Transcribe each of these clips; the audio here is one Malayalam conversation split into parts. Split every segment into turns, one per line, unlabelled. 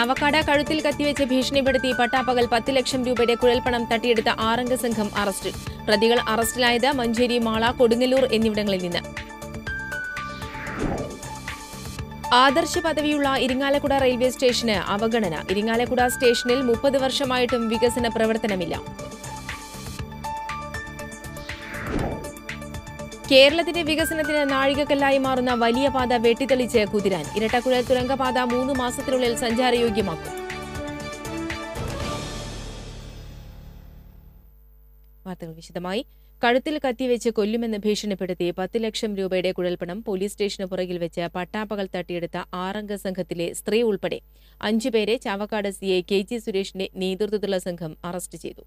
ചാവക്കാട് കഴുത്തിൽ കത്തിവെച്ച് ഭീഷണിപ്പെടുത്തി പട്ടാപ്പകൽ പത്ത് ലക്ഷം രൂപയുടെ കുഴൽപ്പണം തട്ടിയെടുത്ത ആറംഗ സംഘം അറസ്റ്റിൽ പ്രതികൾ അറസ്റ്റിലായത് മഞ്ചേരി മാള കൊടുങ്ങല്ലൂർ എന്നിവിടങ്ങളിൽ നിന്ന് ആദർശ പദവിയുള്ള ഇരിങ്ങാലക്കുട റെയിൽവേ സ്റ്റേഷന് അവഗണന ഇരിങ്ങാലക്കുട സ്റ്റേഷനിൽ മുപ്പത് വർഷമായിട്ടും വികസന പ്രവർത്തനമില്ല കേരളത്തിന്റെ വികസനത്തിന് നാഴികക്കല്ലായി മാറുന്ന വലിയ പാത വെട്ടിത്തെളിച്ച് കുതിരാൻ ഇരട്ടക്കുഴൽ തുരങ്കപാത മൂന്ന് മാസത്തിനുള്ളിൽ സഞ്ചാരയോഗ്യമാക്കും വാർത്തകൾ വിശദമായി കഴുത്തിൽ കത്തിവെച്ച് കൊല്ലുമെന്ന് ഭീഷണിപ്പെടുത്തി പത്ത് ലക്ഷം രൂപയുടെ കുഴൽപ്പണം പോലീസ് സ്റ്റേഷന് പുറകിൽ വെച്ച് പട്ടാപ്പകൽ തട്ടിയെടുത്ത ആറംഗ സംഘത്തിലെ സ്ത്രീ ഉൾപ്പെടെ അഞ്ചുപേരെ ചാവക്കാട് സിഐ കെ ജി സുരേഷിന്റെ നേതൃത്വത്തിലുള്ള സംഘം അറസ്റ്റ് ചെയ്തു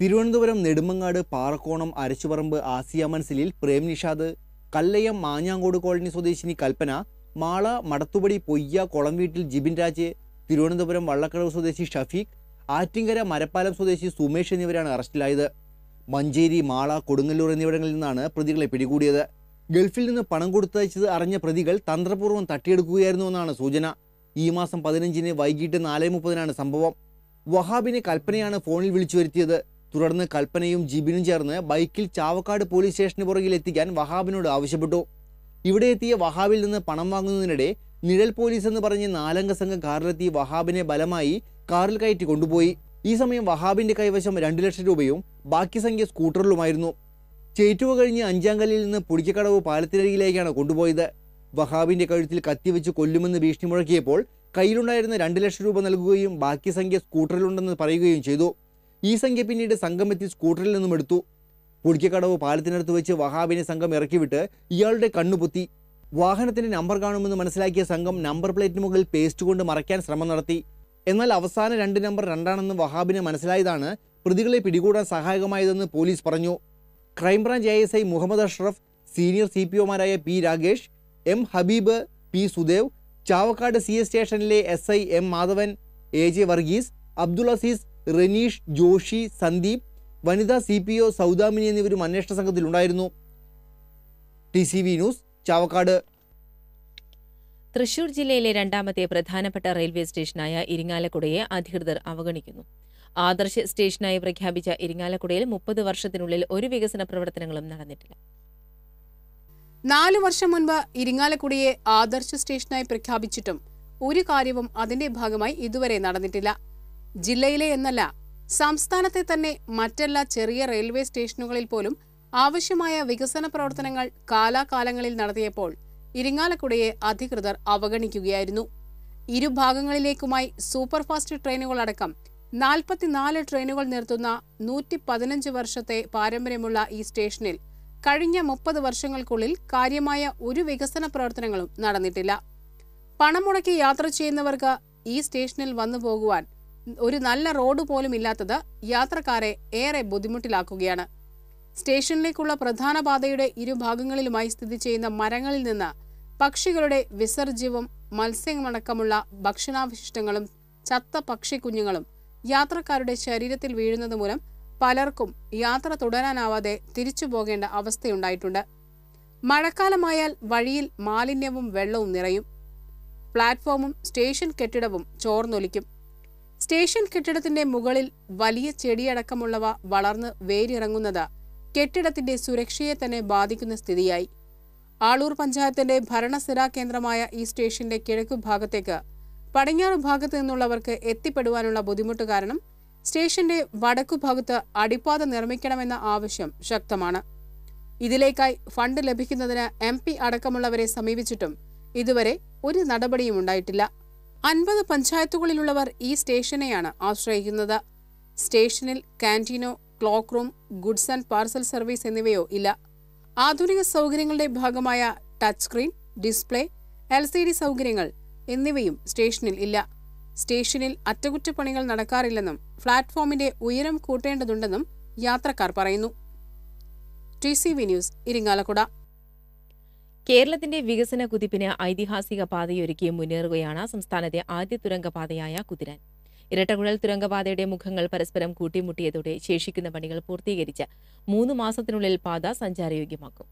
തിരുവനന്തപുരം നെടുമങ്ങാട് പാറക്കോണം അരച്ചുപറമ്പ് ആസിയ മനസ്സിലിൽ പ്രേം നിഷാദ് കല്ലയം മാഞ്ഞാങ്കോട് കോളനി സ്വദേശിനി കൽപ്പന മാള മടത്തുപടി പൊയ്യ കൊളം വീട്ടിൽ ജിബിൻ രാജ് തിരുവനന്തപുരം വള്ളക്കടവ് സ്വദേശി ഷഫീഖ് ആറ്റിങ്കര മരപ്പാലം സ്വദേശി സുമേഷ് എന്നിവരാണ് അറസ്റ്റിലായത് മഞ്ചേരി മാള കൊടുങ്ങല്ലൂർ എന്നിവിടങ്ങളിൽ നിന്നാണ് പ്രതികളെ പിടികൂടിയത് ഗൾഫിൽ നിന്ന് പണം കൊടുത്തയച്ചത് അറിഞ്ഞ പ്രതികൾ തന്ത്രപൂർവ്വം തട്ടിയെടുക്കുകയായിരുന്നുവെന്നാണ് സൂചന ഈ മാസം പതിനഞ്ചിന് വൈകിട്ട് നാല് മുപ്പതിനാണ് സംഭവം വഹാബിനെ കൽപ്പനയാണ് ഫോണിൽ വിളിച്ചു വരുത്തിയത് തുടർന്ന് കൽപ്പനയും ജിബിനും ചേർന്ന് ബൈക്കിൽ ചാവക്കാട് പോലീസ് സ്റ്റേഷന് പുറകിൽ എത്തിക്കാൻ വഹാബിനോട് ആവശ്യപ്പെട്ടു ഇവിടെ എത്തിയ വഹാബിൽ നിന്ന് പണം വാങ്ങുന്നതിനിടെ നിഴൽ പോലീസ് എന്ന് പറഞ്ഞ് നാലംഗ സംഘം കാറിലെത്തി വഹാബിനെ ബലമായി കാറിൽ കയറ്റി കൊണ്ടുപോയി ഈ സമയം വഹാബിന്റെ കൈവശം രണ്ടു ലക്ഷം രൂപയും ബാക്കി സംഖ്യ സ്കൂട്ടറിലുമായിരുന്നു ചേറ്റുവ കഴിഞ്ഞ് അഞ്ചാങ്കല്ലിൽ നിന്ന് പുടിക്കക്കടവ് പാലത്തിനരികിലേക്കാണ് കൊണ്ടുപോയത് വഹാബിന്റെ കഴുത്തിൽ കത്തിവെച്ച് കൊല്ലുമെന്ന് ഭീഷണി മുഴക്കിയപ്പോൾ കയ്യിലുണ്ടായിരുന്ന രണ്ട് ലക്ഷം രൂപ നൽകുകയും ബാക്കി സംഖ്യ സ്കൂട്ടറിലുണ്ടെന്ന് പറയുകയും ചെയ്തു ഈ സംഖ്യ പിന്നീട് എത്തി സ്കൂട്ടറിൽ നിന്നും എടുത്തു പുളിക്കക്കടവ് പാലത്തിനടുത്ത് വെച്ച് വഹാബിനെ സംഘം ഇറക്കിവിട്ട് ഇയാളുടെ കണ്ണുപൊത്തി വാഹനത്തിന്റെ നമ്പർ കാണുമെന്ന് മനസ്സിലാക്കിയ സംഘം നമ്പർ പ്ലേറ്റിന് മുകളിൽ പേസ്റ്റ് കൊണ്ട് മറയ്ക്കാൻ ശ്രമം നടത്തി എന്നാൽ അവസാന രണ്ട് നമ്പർ രണ്ടാണെന്ന് വഹാബിന് മനസ്സിലായതാണ് പ്രതികളെ പിടികൂടാൻ സഹായകമായതെന്ന് പോലീസ് പറഞ്ഞു crime branch I S I Muhammad Ashraf senior C P ഒമാരായ P Ragesh M Habeeb P Sudev Chavakkad C S സ്റ്റേഷനിലെ S I M Madhavan A J Varghese Abdul Aziz Raneesh Joshi Sandeep വനിതാ സി പി ഒ സൗദാമിനി എന്നിവരും അന്വേഷണ സംഘത്തിലുണ്ടായിരുന്നു T C V news Chavakkad
Thrissur ജില്ലയിലെ രണ്ടാമത്തെ പ്രധാനപ്പെട്ട റെയിൽവേ സ്റ്റേഷനായ ഇരിങ്ങാലക്കുടയെ അധികൃതർ അവഗണിക്കുന്നു ആദർശ സ്റ്റേഷനായി പ്രഖ്യാപിച്ച ഇരിങ്ങാലക്കുടയിൽ മുപ്പത് വർഷത്തിനുള്ളിൽ ഒരു വികസന
പ്രവർത്തനങ്ങളും നടന്നിട്ടില്ല നാലു വർഷം മുൻപ് ഇരിങ്ങാലക്കുടയെ ആദർശ സ്റ്റേഷനായി പ്രഖ്യാപിച്ചിട്ടും ഒരു കാര്യവും അതിന്റെ ഭാഗമായി ഇതുവരെ നടന്നിട്ടില്ല ജില്ലയിലെ എന്നല്ല സംസ്ഥാനത്തെ തന്നെ മറ്റെല്ലാ ചെറിയ റെയിൽവേ സ്റ്റേഷനുകളിൽ പോലും ആവശ്യമായ വികസന പ്രവർത്തനങ്ങൾ കാലാകാലങ്ങളിൽ നടത്തിയപ്പോൾ ഇരിങ്ങാലക്കുടയെ അധികൃതർ അവഗണിക്കുകയായിരുന്നു ഇരുഭാഗങ്ങളിലേക്കുമായി സൂപ്പർഫാസ്റ്റ് അടക്കം നാൽപ്പത്തിനാല് ട്രെയിനുകൾ നിർത്തുന്ന നൂറ്റി പതിനഞ്ച് വർഷത്തെ പാരമ്പര്യമുള്ള ഈ സ്റ്റേഷനിൽ കഴിഞ്ഞ മുപ്പത് വർഷങ്ങൾക്കുള്ളിൽ കാര്യമായ ഒരു വികസന പ്രവർത്തനങ്ങളും നടന്നിട്ടില്ല പണമുടക്കി യാത്ര ചെയ്യുന്നവർക്ക് ഈ സ്റ്റേഷനിൽ വന്നു പോകുവാൻ ഒരു നല്ല റോഡ് പോലും ഇല്ലാത്തത് യാത്രക്കാരെ ഏറെ ബുദ്ധിമുട്ടിലാക്കുകയാണ് സ്റ്റേഷനിലേക്കുള്ള പ്രധാന പാതയുടെ ഇരുഭാഗങ്ങളിലുമായി സ്ഥിതി ചെയ്യുന്ന മരങ്ങളിൽ നിന്ന് പക്ഷികളുടെ വിസർജ്യവും മത്സ്യമടക്കമുള്ള ഭക്ഷണാവശിഷ്ടങ്ങളും ചത്ത പക്ഷിക്കുഞ്ഞുങ്ങളും യാത്രക്കാരുടെ ശരീരത്തിൽ വീഴുന്നത് മൂലം പലർക്കും യാത്ര തുടരാനാവാതെ തിരിച്ചു പോകേണ്ട അവസ്ഥയുണ്ടായിട്ടുണ്ട് മഴക്കാലമായാൽ വഴിയിൽ മാലിന്യവും വെള്ളവും നിറയും പ്ലാറ്റ്ഫോമും സ്റ്റേഷൻ കെട്ടിടവും ചോർന്നൊലിക്കും സ്റ്റേഷൻ കെട്ടിടത്തിന്റെ മുകളിൽ വലിയ ചെടിയടക്കമുള്ളവ വളർന്ന് വേരിറങ്ങുന്നത് കെട്ടിടത്തിന്റെ സുരക്ഷയെ തന്നെ ബാധിക്കുന്ന സ്ഥിതിയായി ആളൂർ പഞ്ചായത്തിന്റെ ഭരണസിരാ കേന്ദ്രമായ ഈ സ്റ്റേഷന്റെ കിഴക്കു ഭാഗത്തേക്ക് പടിഞ്ഞാറ് ഭാഗത്തു നിന്നുള്ളവർക്ക് എത്തിപ്പെടുവാനുള്ള ബുദ്ധിമുട്ട് കാരണം സ്റ്റേഷന്റെ വടക്കു ഭാഗത്ത് അടിപ്പാത നിർമ്മിക്കണമെന്ന ആവശ്യം ശക്തമാണ് ഇതിലേക്കായി ഫണ്ട് ലഭിക്കുന്നതിന് എം അടക്കമുള്ളവരെ സമീപിച്ചിട്ടും ഇതുവരെ ഒരു നടപടിയും ഉണ്ടായിട്ടില്ല അൻപത് പഞ്ചായത്തുകളിലുള്ളവർ ഈ സ്റ്റേഷനെയാണ് ആശ്രയിക്കുന്നത് സ്റ്റേഷനിൽ കാന്റീനോ clock room goods and parcel service എന്നിവയോ ഇല്ല ആധുനിക സൗകര്യങ്ങളുടെ ഭാഗമായ touch screen display L C D സൗകര്യങ്ങൾ എന്നിവയും സ്റ്റേഷനിൽ ഇല്ല സ്റ്റേഷനിൽ അറ്റകുറ്റപ്പണികൾ നടക്കാറില്ലെന്നും പ്ലാറ്റ്ഫോമിന്റെ ഉയരം കൂട്ടേണ്ടതുണ്ടെന്നും യാത്രക്കാർ പറയുന്നു T C V news Irinjalakuda കേരളത്തിന്റെ വികസന കുതിപ്പിന്
ഐതിഹാസിക പാതയൊരുക്കി മുന്നേറുകയാണ് സംസ്ഥാനത്തെ ആദ്യ തുരങ്കപാതയായ കുതിരാൻ ഇരട്ടകുഴൽ തുരങ്കപാതയുടെ മുഖങ്ങൾ പരസ്പരം കൂട്ടിമുട്ടിയതോടെ ശേഷിക്കുന്ന പണികൾ പൂർത്തീകരിച്ച് മൂന്ന് മാസത്തിനുള്ളിൽ പാത സഞ്ചാരയോഗ്യമാക്കും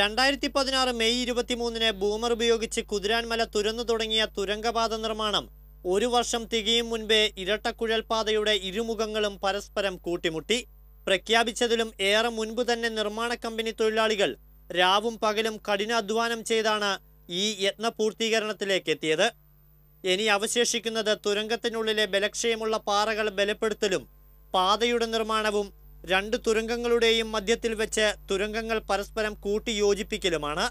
രണ്ടായിരത്തി പതിനാറ് മെയ് ഇരുപത്തിമൂന്നിന് ബൂമർ ഉപയോഗിച്ച് കുതിരാൻമല തുരന്നു തുടങ്ങിയ തുരങ്കപാത നിർമ്മാണം ഒരു വർഷം തികയും മുൻപേ ഇരട്ടക്കുഴൽ പാതയുടെ ഇരുമുഖങ്ങളും പരസ്പരം കൂട്ടിമുട്ടി പ്രഖ്യാപിച്ചതിലും ഏറെ മുൻപ് തന്നെ നിർമ്മാണ കമ്പനി തൊഴിലാളികൾ രാവും പകലും കഠിനാധ്വാനം ചെയ്താണ് ഈ യത്ന പൂർത്തീകരണത്തിലേക്ക് എത്തിയത് ഇനി അവശേഷിക്കുന്നത് തുരങ്കത്തിനുള്ളിലെ ബലക്ഷയമുള്ള പാറകൾ ബലപ്പെടുത്തലും പാതയുടെ നിർമ്മാണവും രണ്ട് തുരങ്കങ്ങളുടെയും മധ്യത്തിൽ വെച്ച് തുരങ്കങ്ങൾ പരസ്പരം കൂട്ടിയോജിപ്പിക്കലുമാണ്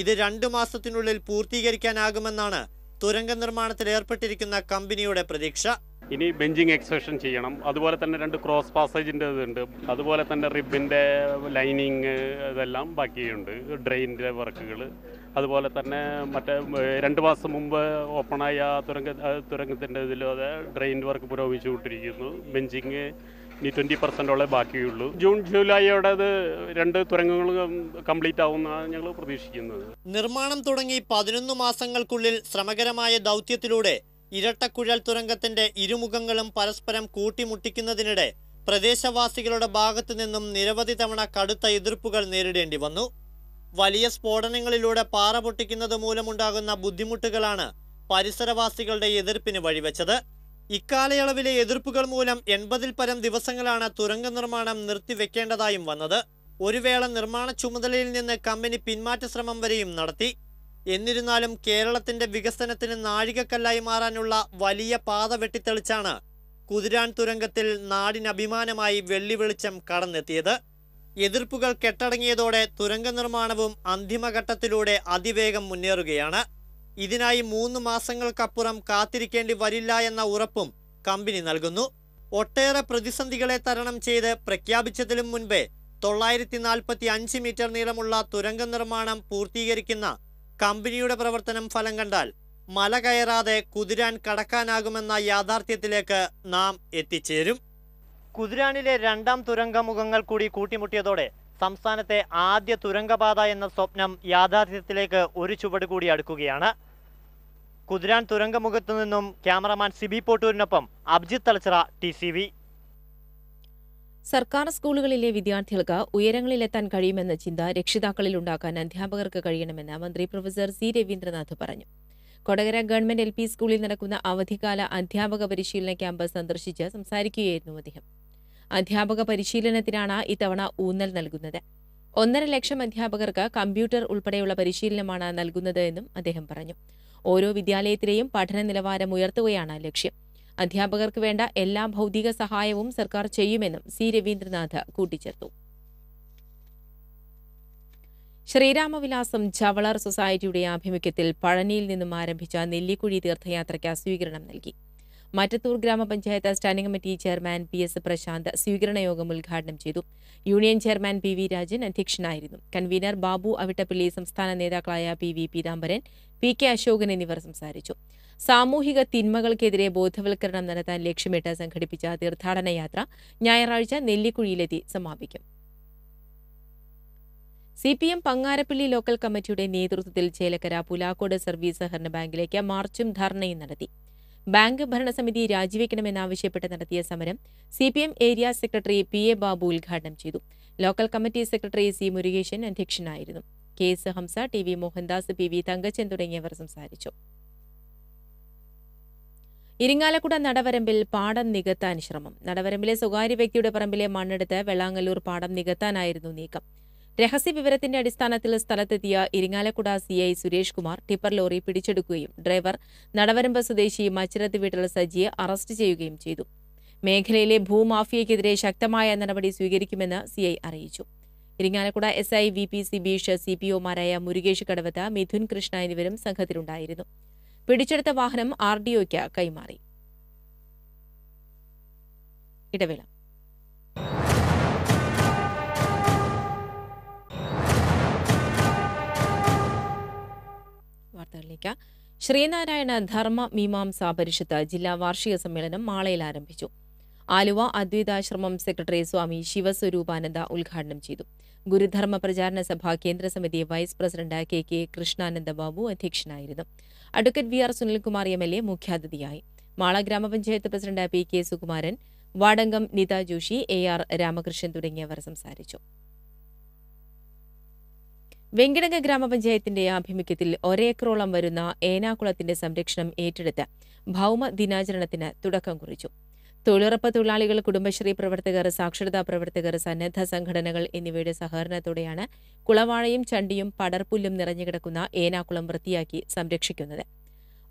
ഇത് രണ്ടു മാസത്തിനുള്ളിൽ പൂർത്തീകരിക്കാനാകുമെന്നാണ് തുരങ്ക നിർമ്മാണത്തിൽ ഏർപ്പെട്ടിരിക്കുന്ന കമ്പനിയുടെ
പ്രതീക്ഷ ഇനി ബെഞ്ചിങ് എക്സ്പ്രഷൻ ചെയ്യണം അതുപോലെ തന്നെ രണ്ട് ക്രോസ് പാസേജിൻ്റെ ഇതുണ്ട് അതുപോലെ തന്നെ റിബിൻ്റെ ലൈനിങ് ഇതെല്ലാം ബാക്കിയുണ്ട് ഡ്രെയിനിൻ്റെ വർക്കുകൾ അതുപോലെ തന്നെ മറ്റേ രണ്ട് മാസം മുമ്പ് ഓപ്പണായ തുരങ്ക തുരങ്കത്തിൻ്റെ ഇതിലും അത് ഡ്രെയിൻ വർക്ക് പുരോഗമിച്ചുകൊണ്ടിരിക്കുന്നു ബെഞ്ചിങ് ഇനി ട്വൻറ്റി പെർസെൻറ്റോളെ ബാക്കിയുള്ളൂ ജൂൺ ജൂലൈയോടെ അത് രണ്ട് തുരങ്കങ്ങൾ കംപ്ലീറ്റ് ആവുമെന്നാണ് ഞങ്ങൾ പ്രതീക്ഷിക്കുന്നത്
നിർമ്മാണം തുടങ്ങി പതിനൊന്ന് മാസങ്ങൾക്കുള്ളിൽ ശ്രമകരമായ ദൗത്യത്തിലൂടെ ഇരട്ടക്കുഴൽ തുരങ്കത്തിന്റെ ഇരുമുഖങ്ങളും പരസ്പരം കൂട്ടിമുട്ടിക്കുന്നതിനിടെ പ്രദേശവാസികളുടെ ഭാഗത്തു നിന്നും നിരവധി തവണ കടുത്ത എതിർപ്പുകൾ നേരിടേണ്ടി വന്നു വലിയ സ്ഫോടനങ്ങളിലൂടെ പാറ പൊട്ടിക്കുന്നത് മൂലമുണ്ടാകുന്ന ബുദ്ധിമുട്ടുകളാണ് പരിസരവാസികളുടെ എതിർപ്പിന് വഴിവെച്ചത് ഇക്കാലയളവിലെ എതിർപ്പുകൾ മൂലം എൺപതിൽ പരം ദിവസങ്ങളാണ് തുരങ്ക നിർമ്മാണം നിർത്തിവെക്കേണ്ടതായും വന്നത് ഒരു വേള നിർമ്മാണ ചുമതലയിൽ നിന്ന് കമ്പനി പിന്മാറ്റ ശ്രമം വരെയും നടത്തി എന്നിരുന്നാലും കേരളത്തിന്റെ വികസനത്തിന് നാഴികക്കല്ലായി മാറാനുള്ള വലിയ പാത വെട്ടിത്തെളിച്ചാണ് കുതിരാൻ തുരങ്കത്തിൽ നാടിനഭിമാനമായി വെള്ളി വെളിച്ചം കടന്നെത്തിയത് എതിർപ്പുകൾ കെട്ടടങ്ങിയതോടെ തുരങ്ക നിർമ്മാണവും അന്തിമഘട്ടത്തിലൂടെ അതിവേഗം മുന്നേറുകയാണ് ഇതിനായി മൂന്ന് മാസങ്ങൾക്കപ്പുറം കാത്തിരിക്കേണ്ടി വരില്ല എന്ന ഉറപ്പും കമ്പനി നൽകുന്നു ഒട്ടേറെ പ്രതിസന്ധികളെ തരണം ചെയ്ത് പ്രഖ്യാപിച്ചതിലും മുൻപേ തൊള്ളായിരത്തി നാൽപ്പത്തി അഞ്ച് മീറ്റർ നീളമുള്ള തുരങ്ക നിർമ്മാണം പൂർത്തീകരിക്കുന്ന കമ്പനിയുടെ പ്രവർത്തനം ഫലം കണ്ടാൽ മല കയറാതെ കുതിരാൻ കടക്കാനാകുമെന്ന യാഥാർത്ഥ്യത്തിലേക്ക് നാം എത്തിച്ചേരും കുതിരാനിലെ രണ്ടാം തുരങ്കമുഖങ്ങൾ കൂടി കൂട്ടിമുട്ടിയതോടെ സംസ്ഥാനത്തെ ആദ്യ തുരങ്കപാത എന്ന സ്വപ്നം യാഥാർത്ഥ്യത്തിലേക്ക് ഒരു ചുവട് കൂടി അടുക്കുകയാണ് കുതിരാൻ തുരങ്കമുഖത്തു നിന്നും ക്യാമറമാൻ സിബി പോട്ടൂരിനൊപ്പം അബ്ജിത്ത് തലച്ചിറ ടി
സർക്കാർ സ്കൂളുകളിലെ വിദ്യാർത്ഥികൾക്ക് ഉയരങ്ങളിലെത്താൻ കഴിയുമെന്ന ചിന്ത രക്ഷിതാക്കളിൽ ഉണ്ടാക്കാൻ അധ്യാപകർക്ക് കഴിയണമെന്ന് മന്ത്രി പ്രൊഫസർ സി രവീന്ദ്രനാഥ് പറഞ്ഞു കൊടകര ഗവൺമെന്റ് എൽ പി സ്കൂളിൽ നടക്കുന്ന അവധിക്കാല അധ്യാപക പരിശീലന ക്യാമ്പ് സന്ദർശിച്ച് സംസാരിക്കുകയായിരുന്നു അദ്ദേഹം അധ്യാപക പരിശീലനത്തിനാണ് ഇത്തവണ ഊന്നൽ നൽകുന്നത് ഒന്നര ലക്ഷം അധ്യാപകർക്ക് കമ്പ്യൂട്ടർ ഉൾപ്പെടെയുള്ള പരിശീലനമാണ് നൽകുന്നത് എന്നും അദ്ദേഹം പറഞ്ഞു ഓരോ വിദ്യാലയത്തിലെയും പഠന നിലവാരം ഉയർത്തുകയാണ് ലക്ഷ്യം അധ്യാപകർക്ക് വേണ്ട എല്ലാ ഭൗതിക സഹായവും സർക്കാർ ചെയ്യുമെന്നും സി രവീന്ദ്രനാഥ് കൂട്ടിച്ചേർത്തു ശ്രീരാമവിലാസം ജവളർ സൊസൈറ്റിയുടെ ആഭിമുഖ്യത്തിൽ പഴനിയിൽ നിന്നും ആരംഭിച്ച നെല്ലിക്കുഴി തീർത്ഥയാത്രയ്ക്ക് സ്വീകരണം നൽകി മറ്റത്തൂർ ഗ്രാമപഞ്ചായത്ത് standing committee chairman P S Prasanth സ്വീകരണ യോഗം ഉദ്ഘാടനം ചെയ്തു union chairman P V Rajan അധ്യക്ഷനായിരുന്നു കൺവീനർ ബാബു അവിട്ടപ്പള്ളി സംസ്ഥാന നേതാക്കളായ P V Peethambaran P K Asokan എന്നിവർ സംസാരിച്ചു സാമൂഹിക തിന്മകൾക്കെതിരെ ബോധവൽക്കരണം നടത്താൻ ലക്ഷ്യമിട്ട് സംഘടിപ്പിച്ച തീർത്ഥാടന യാത്ര ഞായറാഴ്ച നെല്ലിക്കുഴിയിലെത്തി സമാപിക്കും C P M Pangarappally local കമ്മിറ്റിയുടെ നേതൃത്വത്തിൽ ചേലക്കര പുലാക്കോട് സർവീസ് സഹകരണ ബാങ്കിലേക്ക് മാർച്ചും ധർണയും നടത്തി ബാങ്ക് ഭരണസമിതി രാജിവെക്കണമെന്നാവശ്യപ്പെട്ട് നടത്തിയ സമരം C P M area secretary P A Babu ഉദ്ഘാടനം ചെയ്തു local committee secretary C Murukesan അധ്യക്ഷനായിരുന്നു K S Hamsa T V Mohandas P V Thankachan തുടങ്ങിയവർ സംസാരിച്ചു ഇരിങ്ങാലക്കുട നടവരമ്പിൽ പാടം നികത്താൻ ശ്രമം നടവരമ്പിലെ സ്വകാര്യ വ്യക്തിയുടെ പറമ്പിലെ മണ്ണെടുത്ത് വെള്ളാങ്ങല്ലൂർ പാടം നികത്താനായിരുന്നു നീക്കം രഹസ്യ വിവരത്തിന്റെ അടിസ്ഥാനത്തിൽ സ്ഥലത്തെത്തിയ Irinjalakuda C I Suresh Kumar tipper lorry പിടിച്ചെടുക്കുകയും ഡ്രൈവർ നടവരമ്പ് സ്വദേശി മച്ചിരത്ത് വീട്ടിൽ സജിയെ അറസ്റ്റ് ചെയ്യുകയും ചെയ്തു മേഖലയിലെ ഭൂമാഫിയയ്ക്കെതിരെ ശക്തമായ നടപടി സ്വീകരിക്കുമെന്ന് സി ഐ അറിയിച്ചു Irinjalakuda S I V P Sibeesh C P ഒമാരായ മുരുകേഷ് കടവത്ത മിഥുൻ കൃഷ്ണ എന്നിവരും സംഘത്തിലുണ്ടായിരുന്നു പിടിച്ചെടുത്ത വാഹനം ആർ ഡി കൈമാറി ഇടവേള വാർത്തകളിലേക്ക് ശ്രീനാരായണ ധർമ്മ മീമാംസ പരിഷത്ത് ജില്ലാ വാർഷിക സമ്മേളനം മാളയിൽ ആരംഭിച്ചു ആലുവ അദ്വൈതാശ്രമം സെക്രട്ടറി സ്വാമി ശിവസ്വരൂപാനന്ദ ഉദ്ഘാടനം ചെയ്തു ഗുരുധർമ്മ പ്രചാരണ സഭ കേന്ദ്രസമിതി vice president K K Krishnananda Babu അധ്യക്ഷനായിരുന്നു advocate V R Sunilkumar M L A മുഖ്യാതിഥിയായി മാള ഗ്രാമപഞ്ചായത്ത് president P K Sukumaran Vadankam Nitha Joshi A R Ramakrishnan തുടങ്ങിയവർ സംസാരിച്ചു വെങ്കിടങ്ങ ഗ്രാമപഞ്ചായത്തിന്റെ ആഭിമുഖ്യത്തിൽ ഒരേക്കറോളം വരുന്ന ഏനാകുളത്തിന്റെ സംരക്ഷണം ഏറ്റെടുത്ത് ഭൗമ ദിനാചരണത്തിന് തുടക്കം കുറിച്ചു തൊഴിലുറപ്പ് തൊഴിലാളികൾ കുടുംബശ്രീ പ്രവർത്തകർ സാക്ഷരതാ പ്രവർത്തകർ സന്നദ്ധ സംഘടനകൾ എന്നിവയുടെ സഹകരണത്തോടെയാണ് കുളവാഴയും ചണ്ടിയും പടർപ്പുല്ലും നിറഞ്ഞുകിടക്കുന്ന ഏനാകുളം വൃത്തിയാക്കി സംരക്ഷിക്കുന്നത്